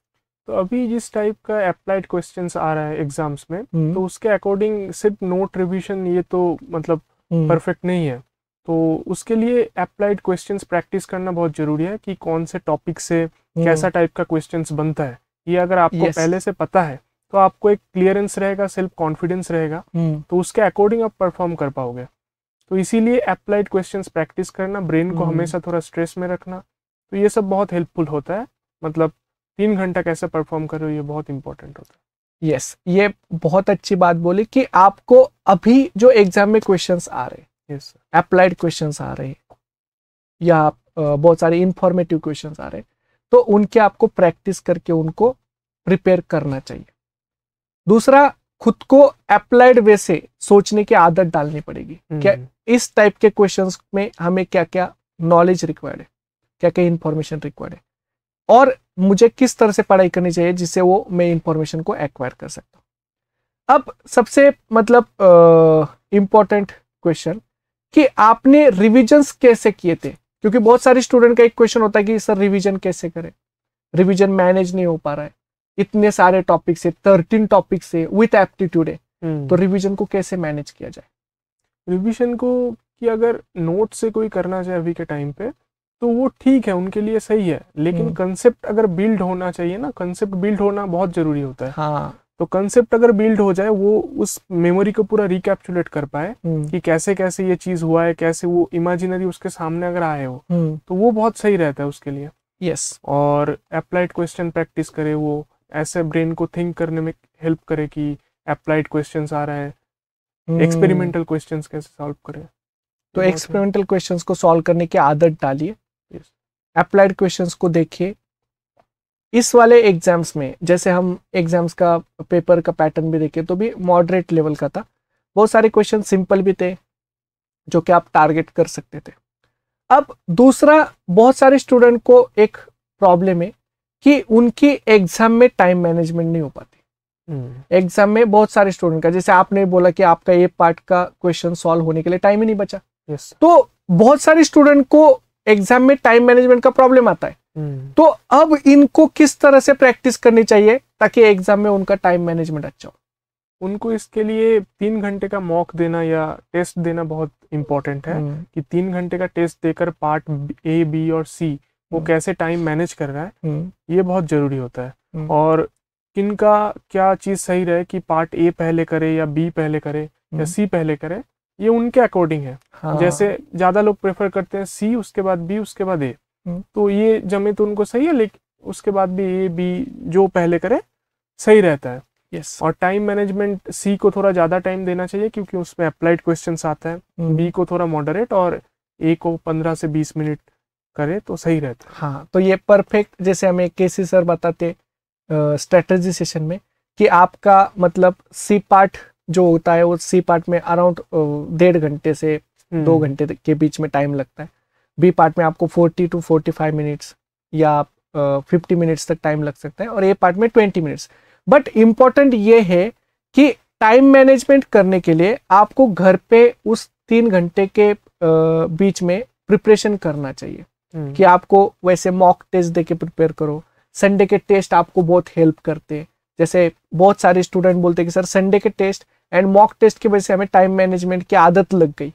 तो अभी जिस टाइप का अप्लाइड क्वेश्चन आ रहा है एग्जाम्स में हम्म। तो उसके अकॉर्डिंग सिर्फ नोट रिविजन ये तो मतलब परफेक्ट नहीं है तो उसके लिए अप्लाइड क्वेश्चन प्रैक्टिस करना बहुत जरूरी है कि कौन से टॉपिक से कैसा टाइप हम्म। का क्वेश्चन बनता है ये अगर आपको yes. पहले से पता है तो आपको एक क्लियरेंस रहेगा सेल्फ कॉन्फिडेंस रहेगा हम्म। तो उसके अकॉर्डिंग आप परफॉर्म कर पाओगे तो इसीलिए अप्लाइड क्वेश्चन प्रैक्टिस करना ब्रेन को हम्म। हमेशा थोड़ा स्ट्रेस में रखना तो ये सब बहुत हेल्पफुल होता है मतलब तीन घंटा कैसे परफॉर्म करो ये बहुत इंपॉर्टेंट होता है यस yes, ये बहुत अच्छी बात बोली कि आपको अभी जो एग्जाम में क्वेश्चंस आ रहे हैं यस अप्लाइड क्वेश्चंस आ रहे हैं या आप बहुत सारे इंफॉर्मेटिव क्वेश्चंस आ रहे हैं तो उनके आपको प्रैक्टिस करके उनको प्रिपेयर करना चाहिए दूसरा खुद को अप्लाइड वे से सोचने की आदत डालनी पड़ेगी हम्म, क्या हम्म। इस टाइप के क्वेश्चन में हमें क्या क्या नॉलेज रिक्वायर्ड है क्या क्या इंफॉर्मेशन रिक्वायर्ड है और मुझे किस तरह से पढ़ाई करनी चाहिए जिससे वो मैं इंफॉर्मेशन को एक्वायर कर सकता हूँ अब सबसे मतलब इंपॉर्टेंट क्वेश्चन कि आपने रिविजन्स कैसे किए थे क्योंकि बहुत सारे स्टूडेंट का एक क्वेश्चन होता है कि सर रिविजन कैसे करें रिविजन मैनेज नहीं हो पा रहा है इतने सारे टॉपिक से थर्टीन टॉपिक से विथ एप्टीट्यूड है हम्म। तो रिविजन को कैसे मैनेज किया जाए रिविजन को कि अगर नोट से कोई करना चाहे अभी के टाइम पे तो वो ठीक है उनके लिए सही है लेकिन कंसेप्ट हम्म। अगर बिल्ड होना चाहिए ना कंसेप्ट बिल्ड होना बहुत जरूरी होता है हाँ तो कंसेप्ट अगर बिल्ड हो जाए वो उस मेमोरी को पूरा रिकैप्चुलेट कर पाए हम्म। कि कैसे कैसे ये चीज हुआ है कैसे वो इमेजिनरी उसके सामने अगर आए हो हम्म। तो वो बहुत सही रहता है उसके लिए यस yes. और अप्लाइड क्वेश्चन प्रैक्टिस करे वो ऐसे ब्रेन को थिंक करने में हेल्प करे कि अप्लाइड क्वेश्चन आ रहे हैं एक्सपेरिमेंटल हम्म। क्वेश्चन कैसे सॉल्व करें तो एक्सपेरिमेंटल क्वेश्चन को सॉल्व करने की आदत डालिए अप्लाइड क्वेश्चन को देखिए इस वाले एग्जाम्स में जैसे हम एग्जाम्स का पेपर का पैटर्न भी देखें तो भी मॉडरेट लेवल का था बहुत सारे क्वेश्चन सिंपल भी थे जो कि आप टारगेट कर सकते थे अब दूसरा बहुत सारे स्टूडेंट को एक प्रॉब्लम है कि उनकी एग्जाम में टाइम मैनेजमेंट नहीं हो पाती एग्जाम हम्म। में बहुत सारे स्टूडेंट का जैसे आपने बोला कि आपका ये पार्ट का क्वेश्चन सॉल्व होने के लिए टाइम ही नहीं बचा yes. तो बहुत सारे स्टूडेंट को एग्जाम में टाइम मैनेजमेंट का प्रॉब्लम आता है हम्म। तो अब इनको किस तरह से प्रैक्टिस करनी चाहिए ताकि एग्जाम में उनका टाइम मैनेजमेंट अच्छा हो उनको इसके लिए तीन घंटे का मॉक देना या टेस्ट देना बहुत इम्पोर्टेंट है हम्म। कि तीन घंटे का टेस्ट देकर पार्ट ए बी और सी वो हम्म। कैसे टाइम मैनेज कर रहा है ये बहुत जरूरी होता है और किनका क्या चीज़ सही रहे कि पार्ट ए पहले करे या बी पहले करे या सी पहले करे ये उनके अकॉर्डिंग है हाँ। जैसे ज़्यादा लोग प्रेफर करते हैं सी उसके बाद बी उसके बाद ए हम्म। तो ये जमे तो उनको सही है लेकिन उसके बाद भी ये बी जो पहले करे सही रहता है यस yes. और टाइम मैनेजमेंट सी को थोड़ा ज्यादा टाइम देना चाहिए क्योंकि उसमें अप्लाइड क्वेश्चन आता है बी को थोड़ा मॉडरेट और ए को पंद्रह से बीस मिनट करे तो सही रहता है हाँ तो ये परफेक्ट जैसे हमें के सी सर बताते स्ट्रेटजी सेशन में कि आपका मतलब सी पार्ट जो होता है वो सी पार्ट में अराउंड डेढ़ घंटे से दो हम्म। घंटे के बीच में टाइम लगता है बी पार्ट में आपको 40 टू 45 मिनट्स या आप फिफ्टी मिनट्स तक टाइम लग सकता है और ए पार्ट में ट्वेंटी मिनट्स बट इम्पॉर्टेंट ये है कि टाइम मैनेजमेंट करने के लिए आपको घर पे उस तीन घंटे के uh, बीच में प्रिपरेशन करना चाहिए हम्म। कि आपको वैसे मॉक टेस्ट दे के प्रिपेयर करो संडे के टेस्ट आपको बहुत हेल्प करते हैं जैसे बहुत सारे स्टूडेंट बोलते हैं कि सर संडे के टेस्ट एंड मॉक टेस्ट की वजह से हमें टाइम मैनेजमेंट की आदत लग गई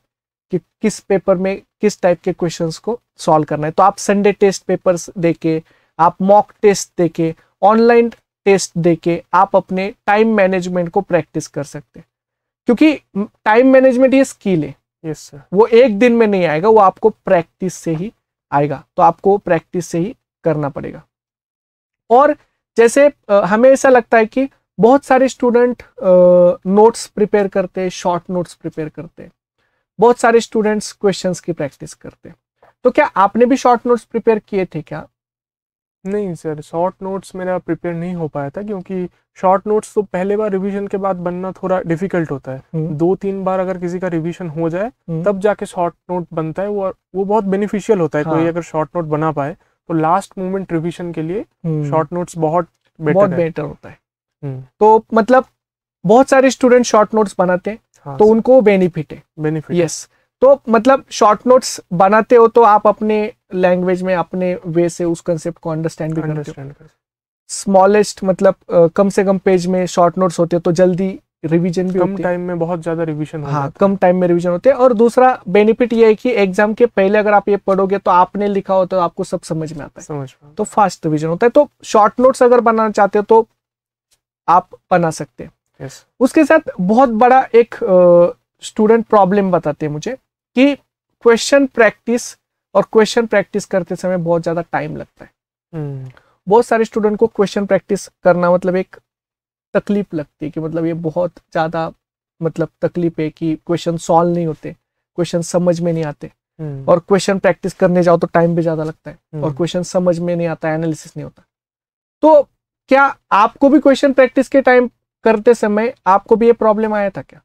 कि किस पेपर में किस टाइप के क्वेश्चंस को सॉल्व करना है तो आप संडे टेस्ट पेपर्स दे के आप मॉक टेस्ट दे के ऑनलाइन टेस्ट दे के आप अपने टाइम मैनेजमेंट को प्रैक्टिस कर सकते हैं क्योंकि टाइम मैनेजमेंट ये स्किल है यस सर वो एक दिन में नहीं आएगा वो आपको प्रैक्टिस से ही आएगा तो आपको प्रैक्टिस से ही करना पड़ेगा और जैसे हमें ऐसा लगता है कि बहुत सारे स्टूडेंट नोट्स प्रिपेयर करते हैं शॉर्ट नोट्स प्रिपेयर करते हैं बहुत सारे स्टूडेंट्स क्वेश्चंस की प्रैक्टिस करते हैं तो क्या आपने भी शॉर्ट नोट्स प्रिपेयर किए थे क्या नहीं सर शॉर्ट नोट्स मेरा प्रिपेयर नहीं हो पाया था क्योंकि शॉर्ट नोट्स तो पहले बार रिवीजन के बाद बनना थोड़ा डिफिकल्ट होता है हम्म। दो तीन बार अगर किसी का रिवीजन हो जाए हम्म। तब जाके शॉर्ट नोट बनता है वो वो बहुत बेनिफिशियल होता है हाँ। कोई अगर शॉर्ट नोट बना पाए तो लास्ट मोमेंट रिविजन के लिए शॉर्ट हम्म। नोट्स बहुत बेटर बहुत बेटर होता है तो मतलब बहुत सारे स्टूडेंट शॉर्ट नोट्स बनाते हैं हाँ तो उनको बेनिफिट है बेनिफिट यस तो मतलब शॉर्ट नोट्स बनाते हो तो आप अपने लैंग्वेज में अपने वे से उस कंसेप्ट को अंडरस्टैंड भी करते हो स्मॉलेस्ट मतलब कम से कम पेज में शॉर्ट नोट्स होते हैं तो जल्दी रिवीजन भी कम टाइम में बहुत ज्यादा रिवीजन हाँ कम टाइम में रिवीजन होते हैं और दूसरा बेनिफिट ये है कि एग्जाम के पहले अगर आप ये पढ़ोगे तो आपने लिखा हो तो आपको सब समझ में आता है समझ तो फास्ट रिविजन होता है तो शॉर्ट नोट्स अगर बनाना चाहते हो तो आप बना सकते हैं उसके साथ बहुत बड़ा एक स्टूडेंट uh, प्रॉब्लम बताते हैं मुझे कि क्वेश्चन प्रैक्टिस और क्वेश्चन प्रैक्टिस करते समय बहुत ज्यादा टाइम लगता है hmm. बहुत सारे स्टूडेंट को क्वेश्चन प्रैक्टिस करना मतलब एक तकलीफ लगती है कि मतलब ये बहुत ज़्यादा मतलब तकलीफ है कि क्वेश्चन सॉल्व नहीं होते क्वेश्चन समझ में नहीं आते हम्म। और क्वेश्चन प्रैक्टिस करने जाओ तो टाइम भी ज़्यादा लगता है हम्म। और क्वेश्चन समझ में नहीं आता एनालिसिस नहीं होता तो क्या आपको भी क्वेश्चन प्रैक्टिस के टाइम करते समय आपको भी ये प्रॉब्लम आया था क्या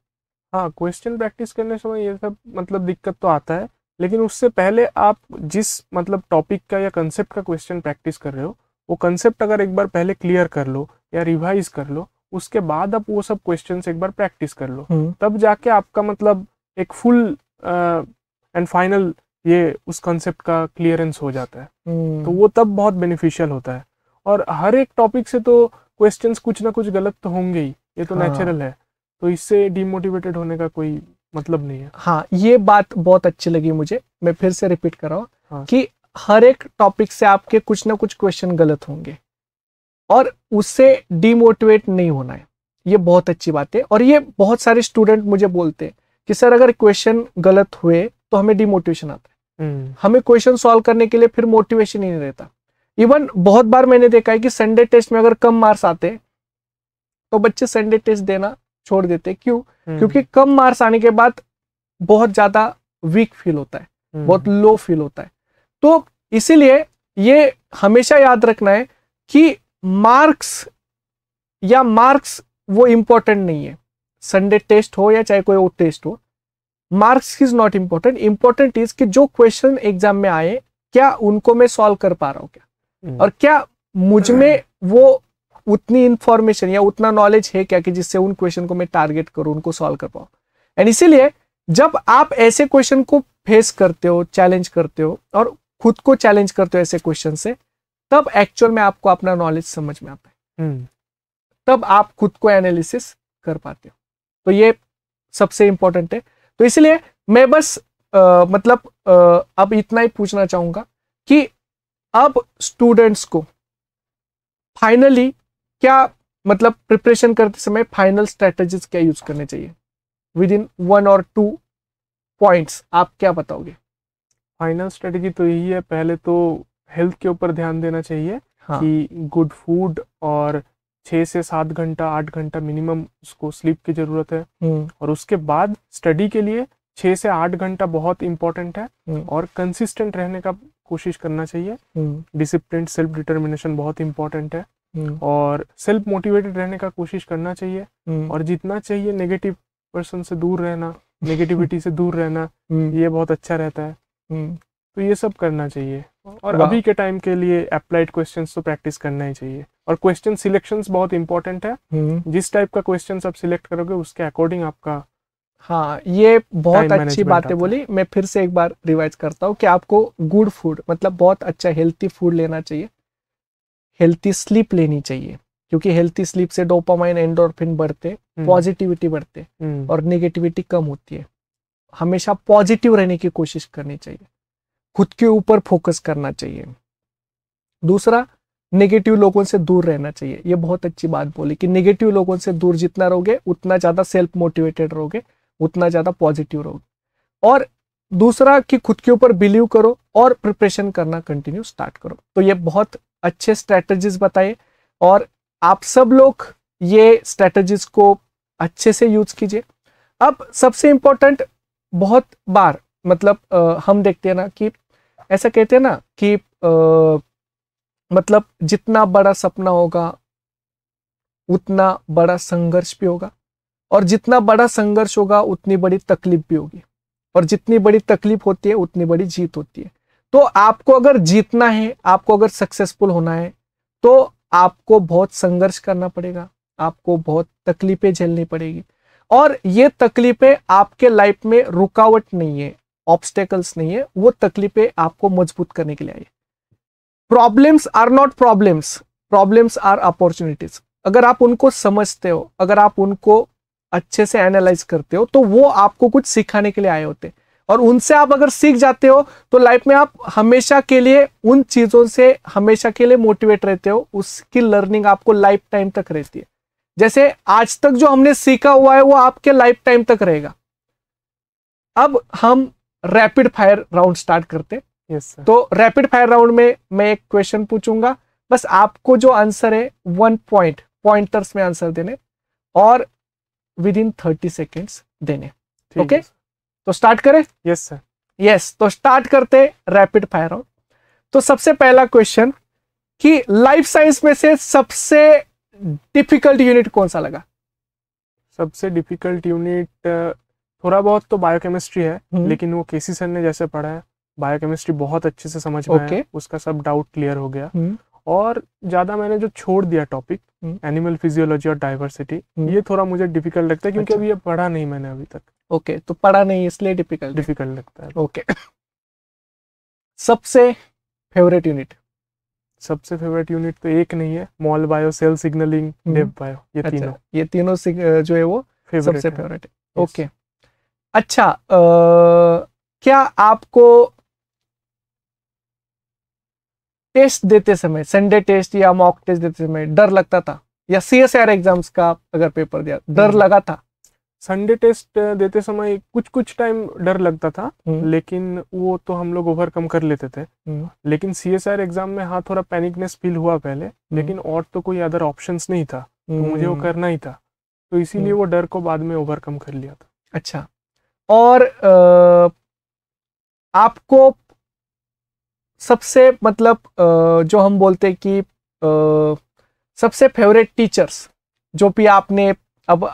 हाँ क्वेश्चन प्रैक्टिस करने समय ये सब मतलब दिक्कत तो आता है लेकिन उससे पहले आप जिस मतलब टॉपिक का या कंसेप्ट का क्वेश्चन प्रैक्टिस कर रहे हो वो कंसेप्ट अगर एक बार पहले क्लियर कर लो या रिवाइज कर लो उसके बाद आप वो सब क्वेश्चन एक बार प्रैक्टिस कर लो हम्म। तब जाके आपका मतलब एक फुल एंड फाइनल ये उस कंसेप्ट का क्लियरेंस हो जाता है हम्म। तो वो तब बहुत बेनिफिशियल होता है और हर एक टॉपिक से तो क्वेश्चंस कुछ ना कुछ गलत तो होंगे ही ये तो नेचुरल हाँ। है तो इससे डिमोटिवेटेड होने का कोई मतलब नहीं है हाँ ये बात बहुत अच्छी लगी मुझे मैं फिर से रिपीट कर रहा हूँ हाँ. कि हर एक टॉपिक से आपके कुछ ना कुछ क्वेश्चन गलत होंगे और उससे डिमोटिवेट नहीं होना है ये बहुत अच्छी बात है और ये बहुत सारे स्टूडेंट मुझे बोलते हैं कि सर अगर क्वेश्चन गलत हुए तो हमें डिमोटिवेशन आता है हम्म। हमें क्वेश्चन सॉल्व करने के लिए फिर मोटिवेशन ही नहीं रहता इवन बहुत बार मैंने देखा है कि संडे टेस्ट में अगर कम मार्क्स आते तो बच्चे संडे टेस्ट देना छोड़ देते क्यों हम्म। क्योंकि कम मार्क्स आने के बाद बहुत ज्यादा वीक फील होता है हम्म। बहुत लो फील होता है तो इसीलिए ये हमेशा याद रखना है कि मार्क्स या मार्क्स वो इंपॉर्टेंट नहीं है संडे टेस्ट हो या चाहे कोई और टेस्ट हो marks is not important important is कि जो क्वेश्चन एग्जाम में आए क्या उनको मैं सॉल्व कर पा रहा हूँ क्या हम्म। और क्या मुझ में वो उतनी इंफॉर्मेशन या उतना नॉलेज है क्या कि जिससे उन क्वेश्चन को मैं टारगेट करूं उनको सॉल्व कर पाऊं एंड इसीलिए जब आप ऐसे क्वेश्चन को फेस करते हो चैलेंज करते हो और खुद को चैलेंज करते हो ऐसे क्वेश्चन से तब एक्चुअल में आपको अपना नॉलेज समझ में आता है हम्म। तब आप खुद को एनालिसिस कर पाते हो तो ये सबसे इंपॉर्टेंट है तो इसलिए मैं बस आ, मतलब आ, अब इतना ही पूछना चाहूंगा कि अब स्टूडेंट्स को फाइनली क्या मतलब प्रिपरेशन करते समय फाइनल स्ट्रेटजीज क्या यूज करने चाहिए विद इन वन और टू पॉइंट्स आप क्या बताओगे फाइनल स्ट्रेटजी तो यही है पहले तो हेल्थ के ऊपर ध्यान देना चाहिए हाँ. कि गुड फूड और छः से सात घंटा आठ घंटा मिनिमम उसको स्लीप की जरूरत है हम्म। और उसके बाद स्टडी के लिए छः से आठ घंटा बहुत इंपॉर्टेंट है हम्म। और कंसिस्टेंट रहने का कोशिश करना चाहिए डिसिप्लिन सेल्फ डिटर्मिनेशन बहुत इंपॉर्टेंट है हम्म। और सेल्फ मोटिवेटेड रहने का कोशिश करना चाहिए हम्म। और जितना चाहिए नेगेटिव पर्सन से दूर रहना नेगेटिविटी से दूर रहना हम्म। ये बहुत अच्छा रहता है तो ये सब करना चाहिए और अभी के टाइम के लिए अप्लाइड क्वेश्चंस तो प्रैक्टिस करना ही चाहिए और क्वेश्चन सिलेक्शन बहुत इंपॉर्टेंट है जिस टाइप का क्वेश्चन आप सिलेक्ट करोगे उसके अकॉर्डिंग आपका हाँ ये बहुत अच्छी बातें बोली मैं फिर से एक बार रिवाइज करता हूँ कि आपको गुड फूड मतलब बहुत अच्छा हेल्थी फूड लेना चाहिए हेल्थी स्लीप लेनी चाहिए क्योंकि हेल्थी स्लीप से डोपामाइन एंडोरफिन बढ़ते पॉजिटिविटी हम्म। बढ़ते हम्म। और निगेटिविटी कम होती है हमेशा पॉजिटिव रहने की कोशिश करनी चाहिए खुद के ऊपर फोकस करना चाहिए दूसरा नेगेटिव लोगों से दूर रहना चाहिए ये बहुत अच्छी बात बोली कि नेगेटिव लोगों से दूर जितना रहोगे उतना ज़्यादा सेल्फ मोटिवेटेड रहोगे उतना ज़्यादा पॉजिटिव रहोगे और दूसरा कि खुद के ऊपर बिलीव करो और प्रिपरेशन करना कंटिन्यू स्टार्ट करो तो ये बहुत अच्छे स्ट्रैटेजीज बताए और आप सब लोग ये स्ट्रैटेजीज को अच्छे से यूज कीजिए अब सबसे इम्पोर्टेंट बहुत बार मतलब आ, हम देखते हैं ना कि ऐसा कहते हैं ना कि आ, मतलब जितना बड़ा सपना होगा उतना बड़ा संघर्ष भी होगा और जितना बड़ा संघर्ष होगा उतनी बड़ी तकलीफ भी होगी और जितनी बड़ी तकलीफ होती है उतनी बड़ी जीत होती है तो आपको अगर जीतना है आपको अगर सक्सेसफुल होना है तो आपको बहुत संघर्ष करना पड़ेगा आपको बहुत तकलीफें झेलनी पड़ेगी और ये तकलीफें आपके लाइफ में रुकावट नहीं है ऑब्स्टेकल्स नहीं है वो तकलीफें आपको मजबूत करने के लिए I problems are not problems problems are opportunities अगर आप उनको समझते हो अगर आप उनको अच्छे से एनालाइज करते हो तो वो आपको कुछ सिखाने के लिए आए होते हैं और उनसे आप अगर सीख जाते हो तो लाइफ में आप हमेशा के लिए उन चीज़ों से हमेशा के लिए मोटिवेट रहते हो उसकी लर्निंग आपको लाइफ टाइम तक रहती है जैसे आज तक जो हमने सीखा हुआ है वो आपके लाइफ टाइम तक रहेगा अब हम रैपिड फायर राउंड स्टार्ट करते हैं yes, तो रैपिड फायर राउंड में मैं एक क्वेश्चन पूछूंगा बस आपको जो आंसर है वन पॉइंट पॉइंटर्स में आंसर देने और विद इन थर्टी सेकेंड देने ओके तो स्टार्ट करें यस सर यस तो स्टार्ट करते रैपिड फायर आउट तो सबसे पहला क्वेश्चन कि लाइफ साइंस में से सबसे डिफिकल्ट यूनिट कौन सा लगा सबसे डिफिकल्ट यूनिट थोड़ा बहुत तो बायोकेमिस्ट्री है हम्म। लेकिन वो केसी सर ने जैसे पढ़ा है बायोकेमिस्ट्री बहुत अच्छे से समझ में okay. उसका सब डाउट क्लियर हो गया हम्म। और ज़्यादा मैंने जो छोड़ दिया टॉपिक एनिमल फिजियोलॉजी और डाइवर्सिटी हम्म। ये थोड़ा मुझे डिफिकल्ट लगता है क्योंकि अच्छा। अभी ये पढ़ा नहीं मैंने अभी तक ओके तो पढ़ा नहीं इसलिए डिफिकल्ट डिफिकल्ट लगता है ओके सबसे फेवरेट यूनिट सबसे फेवरेट यूनिट तो एक नहीं है mol bio cell signalling dev bio ये अच्छा, तीनों ये तीनों जो है वो फेवरेट सबसे फेवरेट है ओके अच्छा क्या आपको टेस्ट देते समय संडे टेस्ट या मॉक टेस्ट देते समय डर लगता था या सी एस आर एग्जाम्स का अगर पेपर दिया डर हम्म। लगा था संडे टेस्ट देते समय कुछ कुछ टाइम डर लगता था हम्म। लेकिन वो तो हम लोग ओवरकम कर लेते थे हम्म। लेकिन सी एस आर एग्जाम में हाँ थोड़ा पैनिकनेस फील हुआ पहले लेकिन और तो कोई अदर ऑप्शन नहीं था तो मुझे वो करना ही था तो इसीलिए वो डर को बाद में ओवरकम कर लिया था अच्छा और आ, आपको सबसे मतलब जो हम बोलते हैं कि सबसे फेवरेट टीचर्स जो भी आपने अब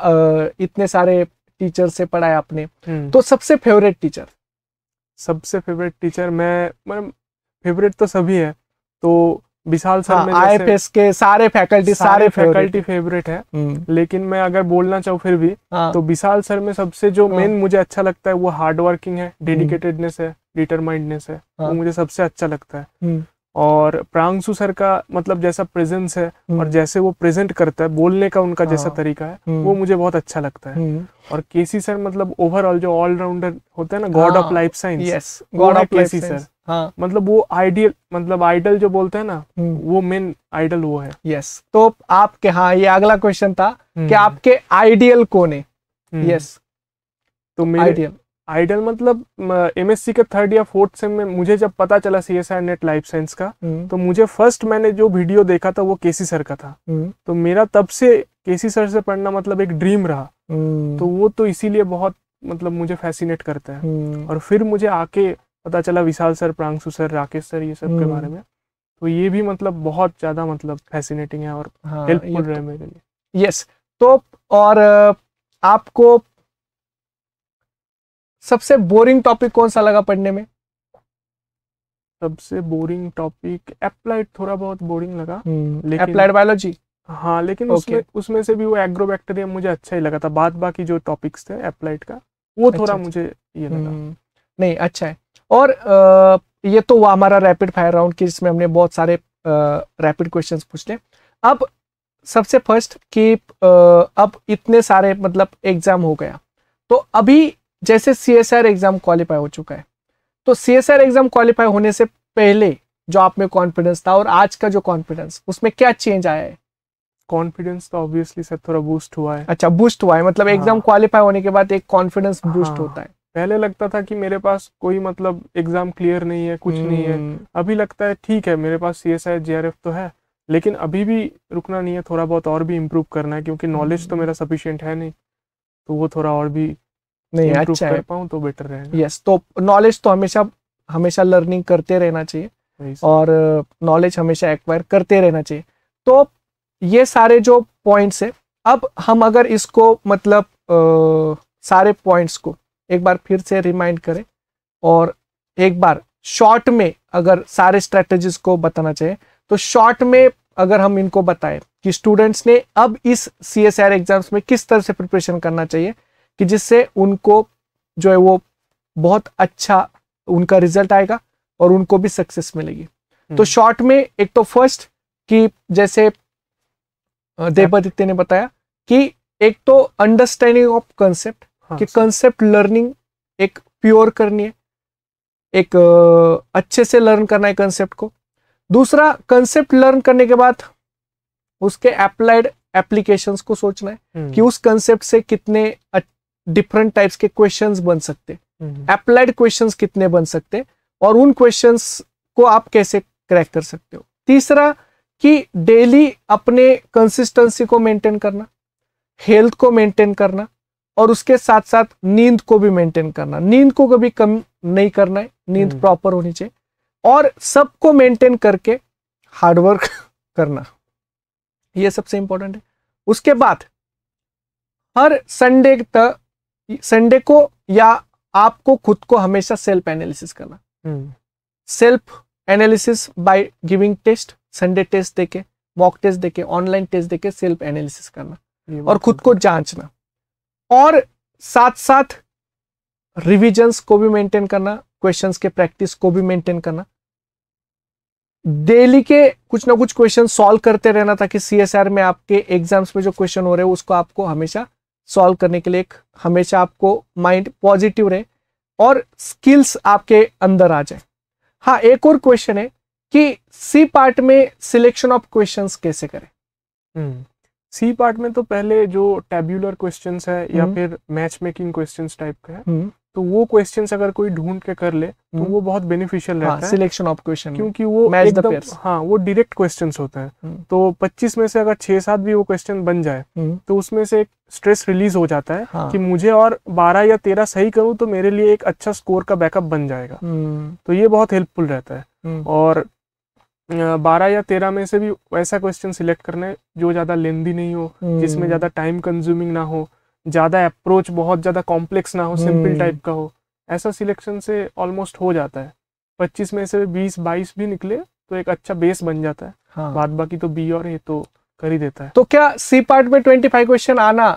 इतने सारे टीचर से पढ़ाए आपने हम्म। तो सबसे फेवरेट टीचर सबसे फेवरेट टीचर मैं मतलब फेवरेट तो सभी है तो विशाल सर हाँ, में आई के सारे फैकल्टी सारे, सारे फैकल्टी फेवरेट है लेकिन मैं अगर बोलना चाहूँ फिर भी हाँ, तो विशाल सर में सबसे जो मेन हाँ। मुझे अच्छा लगता है वो हार्ड वर्किंग है डेडिकेटेडनेस हम्म। है डिटरमाइंडनेस है हाँ। वो मुझे सबसे अच्छा लगता है हम्म। और प्रांगसु सर का मतलब जैसा प्रेजेंस है हम्म। और जैसे वो प्रेजेंट करता है बोलने का उनका हाँ। जैसा तरीका है हम्म। वो मुझे बहुत अच्छा लगता है और केसी सर मतलब ओवरऑल जो ऑलराउंडर होता है ना god of life science god of KC sir हाँ। मतलब वो आइडियल मतलब आइडल जो बोलते हैं ना वो मेन आइडल वो है यस तो आपके हाँ ये अगला क्वेश्चन था कि आपके आइडियल कौन है यस तो मेरे आइडियल आइडल मतलब एमएससी के थर्ड या फोर्थ सेम में मुझे जब पता चला C S I NET life science का हम्म। तो मुझे फर्स्ट मैंने जो वीडियो देखा था वो केसी सर का था हम्म। तो मेरा तब से केसी सर से पढ़ना मतलब एक ड्रीम रहा हम्म। तो वो तो इसीलिए बहुत मतलब मुझे फैसिनेट करता है और फिर मुझे आके पता चला Vishal sir Pranshu sir Rakesh sir ये सब के बारे में तो ये भी मतलब बहुत ज्यादा मतलब फैसिनेटिंग है और हेल्पफुल हाँ, तो मेरे लिए यस तो और आपको सबसे बोरिंग टॉपिक कौन सा लगा पढ़ने में सबसे बोरिंग टॉपिक एप्लाइड थोड़ा बहुत बोरिंग लगा एप्लाइड हम्म, बायोलॉजी हाँ लेकिन okay. उसमें उसमें से भी वो एग्रो बैक्टेरिया मुझे अच्छा ही लगा था बाद बाकी जो टॉपिक्स थे एप्लाइड का वो अच्छा, थोड़ा अच्छा, मुझे ये लगा हम्म, नहीं अच्छा है और आ, ये तो वो हमारा रैपिड फायर राउंड की जिसमें हमने बहुत सारे रैपिड क्वेश्चंस पूछ लिए अब सबसे फर्स्ट कि अब इतने सारे मतलब एग्जाम हो गया तो अभी जैसे C S R exam qualify हो चुका है तो C S R exam qualify होने से पहले जो आप में कॉन्फिडेंस था और आज का जो कॉन्फिडेंस उसमें क्या चेंज आया है कॉन्फिडेंस तो ऑब्वियसली सर थोड़ा बूस्ट हुआ है अच्छा बूस्ट हुआ है मतलब हाँ। एग्जाम क्वालिफाई होने के बाद एक कॉन्फिडेंस बूस्ट हाँ। होता है पहले लगता था कि मेरे पास कोई मतलब एग्जाम क्लियर नहीं है कुछ नहीं है हम्म। अभी लगता है ठीक है मेरे पास C S I J R F तो है लेकिन अभी भी रुकना नहीं है थोड़ा बहुत और भी इम्प्रूव करना है क्योंकि नॉलेज तो हम्म। मेरा सफिशियंट है नहीं तो वो थोड़ा और भी नहीं अच्छा कर पाऊँ तो बेटर यस तो नॉलेज तो हमेशा हमेशा लर्निंग करते रहना चाहिए और नॉलेज uh, हमेशा एक्वायर करते रहना चाहिए तो ये सारे जो पॉइंट्स है अब हम अगर इसको मतलब आ, uh, सारे पॉइंट्स को एक बार फिर से रिमाइंड करें और एक बार शॉर्ट में अगर सारे स्ट्रेटजीज को बताना चाहिए तो शॉर्ट में अगर हम इनको बताएं कि स्टूडेंट्स ने अब इस सी एस एग्जाम्स में किस तरह से प्रिपरेशन करना चाहिए कि जिससे उनको जो है वो बहुत अच्छा उनका रिजल्ट आएगा और उनको भी सक्सेस मिलेगी तो शॉर्ट हम्म। में एक तो फर्स्ट कि जैसे देवादित्य ने बताया कि एक तो अंडरस्टैंडिंग ऑफ कंसेप्ट कि कंसेप्ट लर्निंग एक प्योर करनी है एक अच्छे से लर्न करना है कंसेप्ट को दूसरा कंसेप्ट लर्न करने के बाद उसके अप्लाइड एप्लीकेशंस को सोचना है हम्म। कि उस कंसेप्ट से कितने डिफरेंट टाइप्स के क्वेश्चंस बन सकते अप्लाइड हम्म। क्वेश्चंस कितने बन सकते और उन क्वेश्चंस को आप कैसे क्रैक कर सकते हो तीसरा कि डेली अपने कंसिस्टेंसी को मेंटेन करना हेल्थ को मेंटेन करना और उसके साथ साथ नींद को भी मेंटेन करना नींद को कभी कम नहीं करना है नींद प्रॉपर हम्म। होनी चाहिए और सबको मेंटेन करके हार्डवर्क करना यह सबसे इंपॉर्टेंट है उसके बाद हर संडे तक संडे को या आपको खुद को हमेशा सेल्फ एनालिसिस करना हम्म। Self analysis by giving test Sunday test देके मॉक टेस्ट देके ऑनलाइन टेस्ट देके सेल्फ एनालिसिस करना और खुद तो को जांचना और साथ साथ रिविजन्स को भी मेंटेन करना क्वेश्चंस के प्रैक्टिस को भी मेंटेन करना डेली के कुछ ना कुछ क्वेश्चन सॉल्व करते रहना ताकि सीएसआर में आपके एग्जाम्स में जो क्वेश्चन हो रहे हैं उसको आपको हमेशा सॉल्व करने के लिए हमेशा आपको माइंड पॉजिटिव रहे और स्किल्स आपके अंदर आ जाए हाँ एक और क्वेश्चन है कि सी पार्ट में सिलेक्शन ऑफ क्वेश्चंस कैसे करें सी हम्म। पार्ट में तो पहले जो टेब्यूलर क्वेश्चंस है या हम्म। फिर मैच मेकिंग क्वेश्चंस टाइप का है हम्म। तो वो क्वेश्चन अगर कोई ढूंढ के कर ले तो हम्म। वो बहुत बेनिफिशियल हाँ, रहता हाँ, है सिलेक्शन ऑफ क्वेश्चन क्योंकि वो एकदम हाँ वो डायरेक्ट क्वेश्चंस होते हैं हम्म। तो 25 में से अगर छह सात भी वो क्वेश्चन बन जाए हम्म। तो उसमें से एक स्ट्रेस रिलीज हो जाता है हाँ. कि मुझे और 12 या 13 सही करूं तो मेरे लिए एक अच्छा स्कोर का बैकअप बन जाएगा तो ये बहुत हेल्पफुल रहता है और बारह या तेरह में से भी ऐसा क्वेश्चन सिलेक्ट करना है जो ज्यादा लेंदी नहीं हो जिसमें ज्यादा टाइम कंज्यूमिंग ना हो ज़्यादा अप्रोच बहुत ज़्यादा कॉम्प्लेक्स ना हो सिंपल टाइप हम्म। का हो ऐसा सिलेक्शन से ऑलमोस्ट हो जाता है पच्चीस में से बीस बाईस भी निकले तो एक अच्छा बेस बन जाता है हाँ। बाद बाकी तो बी और ए तो कर ही देता है तो क्या सी पार्ट में ट्वेंटी फाइव क्वेश्चन आना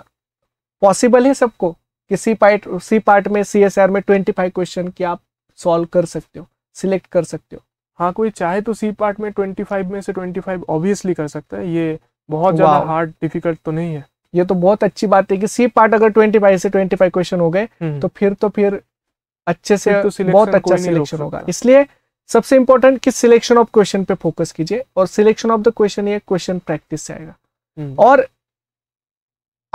पॉसिबल है सबको कि सी पार्ट सी पार्ट में सी एस आर में ट्वेंटी फाइव क्वेश्चन की आप सॉल्व कर सकते हो सिलेक्ट कर सकते हो हाँ कोई चाहे तो सी पार्ट में ट्वेंटी फाइव में से ट्वेंटी फाइव ऑब्वियसली कर सकता है ये बहुत ज्यादा हार्ड डिफिकल्ट तो नहीं है ये तो बहुत अच्छी बात है कि सी पार्ट अगर ट्वेंटी फाइव से ट्वेंटी फाइव क्वेश्चन हो गए हम्म। तो फिर तो फिर अच्छे से तो बहुत अच्छा सिलेक्शन होगा इसलिए सबसे इंपॉर्टेंट कि सिलेक्शन ऑफ क्वेश्चन पे फोकस कीजिए और सिलेक्शन ऑफ द क्वेश्चन ये क्वेश्चन प्रैक्टिस से आएगा हम्म। और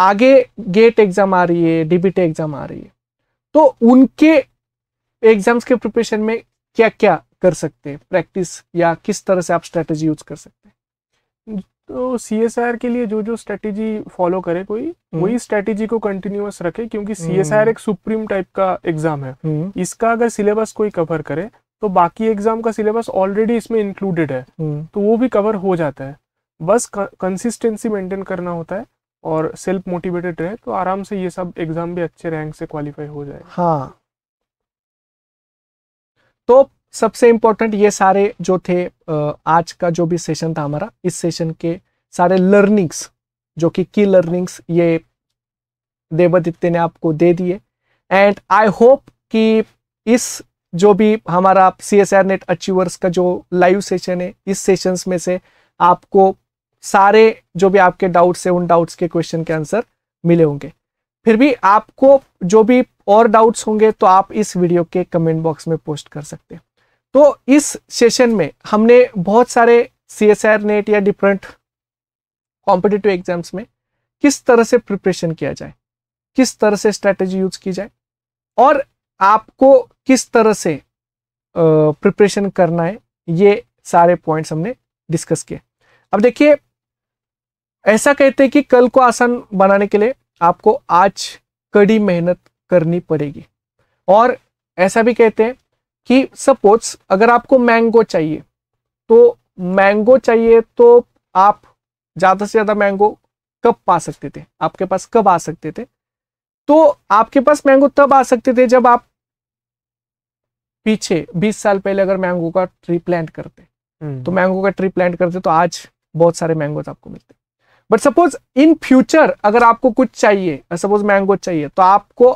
आगे गेट एग्जाम आ रही है डीबीटी एग्जाम आ रही है तो उनके एग्जाम्स के प्रिपरेशन में क्या क्या कर सकते हैं प्रैक्टिस या किस तरह से आप स्ट्रेटेजी यूज कर सकते हैं तो सी एस आर के लिए जो जो स्ट्रेटेजी फॉलो करे कोई हम्म। वही स्ट्रेटेजी को कंटिन्यूस रखे क्योंकि सी एस आर एक सुप्रीम टाइप का एग्जाम है हम्म। इसका अगर सिलेबस कोई कवर करे तो बाकी एग्जाम का सिलेबस ऑलरेडी इसमें इंक्लूडेड है हम्म। तो वो भी कवर हो जाता है बस कंसिस्टेंसी मेंटेन करना होता है और सेल्फ मोटिवेटेड रहे तो आराम से ये सब एग्जाम भी अच्छे रैंक से क्वालिफाई हो जाए हाँ तो सबसे इंपॉर्टेंट ये सारे जो थे आज का जो भी सेशन था हमारा इस सेशन के सारे लर्निंग्स जो कि की लर्निंग्स ये देवादित्य ने आपको दे दिए एंड आई होप कि इस जो भी हमारा C S R NET achievers का जो लाइव सेशन है इस सेशंस में से आपको सारे जो भी आपके डाउट्स है उन डाउट्स के क्वेश्चन के आंसर मिले होंगे फिर भी आपको जो भी और डाउट्स होंगे तो आप इस वीडियो के कमेंट बॉक्स में पोस्ट कर सकते हैं तो इस सेशन में हमने बहुत सारे सी एस आर नेट या डिफरेंट कॉम्पिटेटिव एग्जाम्स में किस तरह से प्रिपरेशन किया जाए किस तरह से स्ट्रैटेजी यूज की जाए और आपको किस तरह से प्रिपरेशन करना है ये सारे पॉइंट्स हमने डिस्कस किए अब देखिए ऐसा कहते हैं कि कल को आसान बनाने के लिए आपको आज कड़ी मेहनत करनी पड़ेगी और ऐसा भी कहते हैं कि सपोज अगर आपको मैंगो चाहिए तो मैंगो चाहिए तो आप ज़्यादा से ज़्यादा मैंगो कब पा सकते थे आपके पास कब आ सकते थे तो आपके पास मैंगो तब आ सकते थे जब आप पीछे 20 साल पहले अगर मैंगो का ट्री प्लांट करते हम्म। तो मैंगो का ट्री प्लांट करते तो आज बहुत सारे मैंगोज आपको मिलते बट सपोज इन फ्यूचर अगर आपको कुछ चाहिए सपोज मैंगो चाहिए तो आपको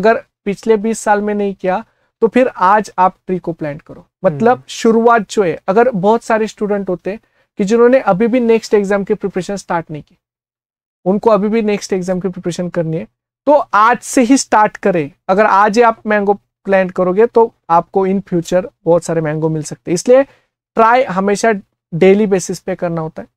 अगर पिछले 20 साल में नहीं किया तो फिर आज आप ट्री को प्लांट करो मतलब हम्म। शुरुआत जो है अगर बहुत सारे स्टूडेंट होते हैं कि जिन्होंने अभी भी नेक्स्ट एग्जाम की प्रिपरेशन स्टार्ट नहीं की उनको अभी भी नेक्स्ट एग्जाम की प्रिपरेशन करनी है तो आज से ही स्टार्ट करें अगर आज ही आप मैंगो प्लांट करोगे तो आपको इन फ्यूचर बहुत सारे मैंगो मिल सकते हैं इसलिए ट्राई हमेशा डेली बेसिस पे करना होता है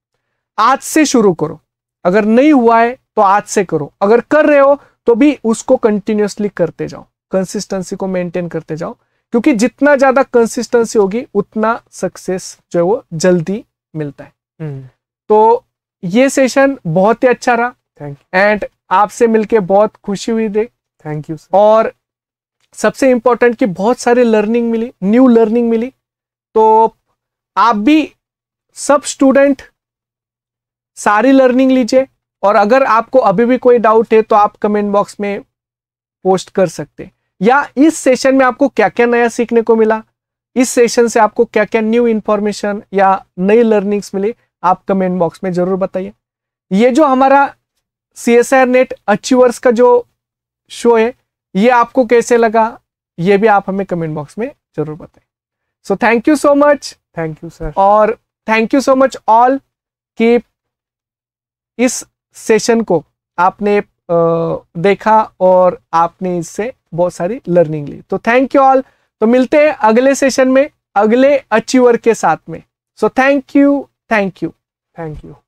आज से शुरू करो अगर नहीं हुआ है तो आज से करो अगर कर रहे हो तो भी उसको कंटिन्यूसली करते जाओ कंसिस्टेंसी को मेंटेन करते जाओ क्योंकि जितना ज्यादा कंसिस्टेंसी होगी उतना सक्सेस जो है वो जल्दी मिलता है हम्म। तो ये सेशन बहुत ही अच्छा रहा थैंक एंड आपसे मिलके बहुत खुशी हुई दे थैंक यू और सबसे इंपॉर्टेंट कि बहुत सारी लर्निंग मिली न्यू लर्निंग मिली तो आप भी सब स्टूडेंट सारी लर्निंग लीजिए और अगर आपको अभी भी कोई डाउट है तो आप कमेंट बॉक्स में पोस्ट कर सकते या इस सेशन में आपको क्या क्या नया सीखने को मिला इस सेशन से आपको क्या क्या न्यू इन्फॉर्मेशन या नई लर्निंग्स मिली आप कमेंट बॉक्स में जरूर बताइए ये जो हमारा C S R NET achievers का जो शो है ये आपको कैसे लगा ये भी आप हमें कमेंट बॉक्स में जरूर बताएं so thank you so much thank you sir और thank you so much all कि इस सेशन को आपने देखा और आपने इससे बहुत सारी लर्निंग ली तो थैंक यू ऑल तो मिलते हैं अगले सेशन में अगले अचीवर के साथ में so thank you thank you thank you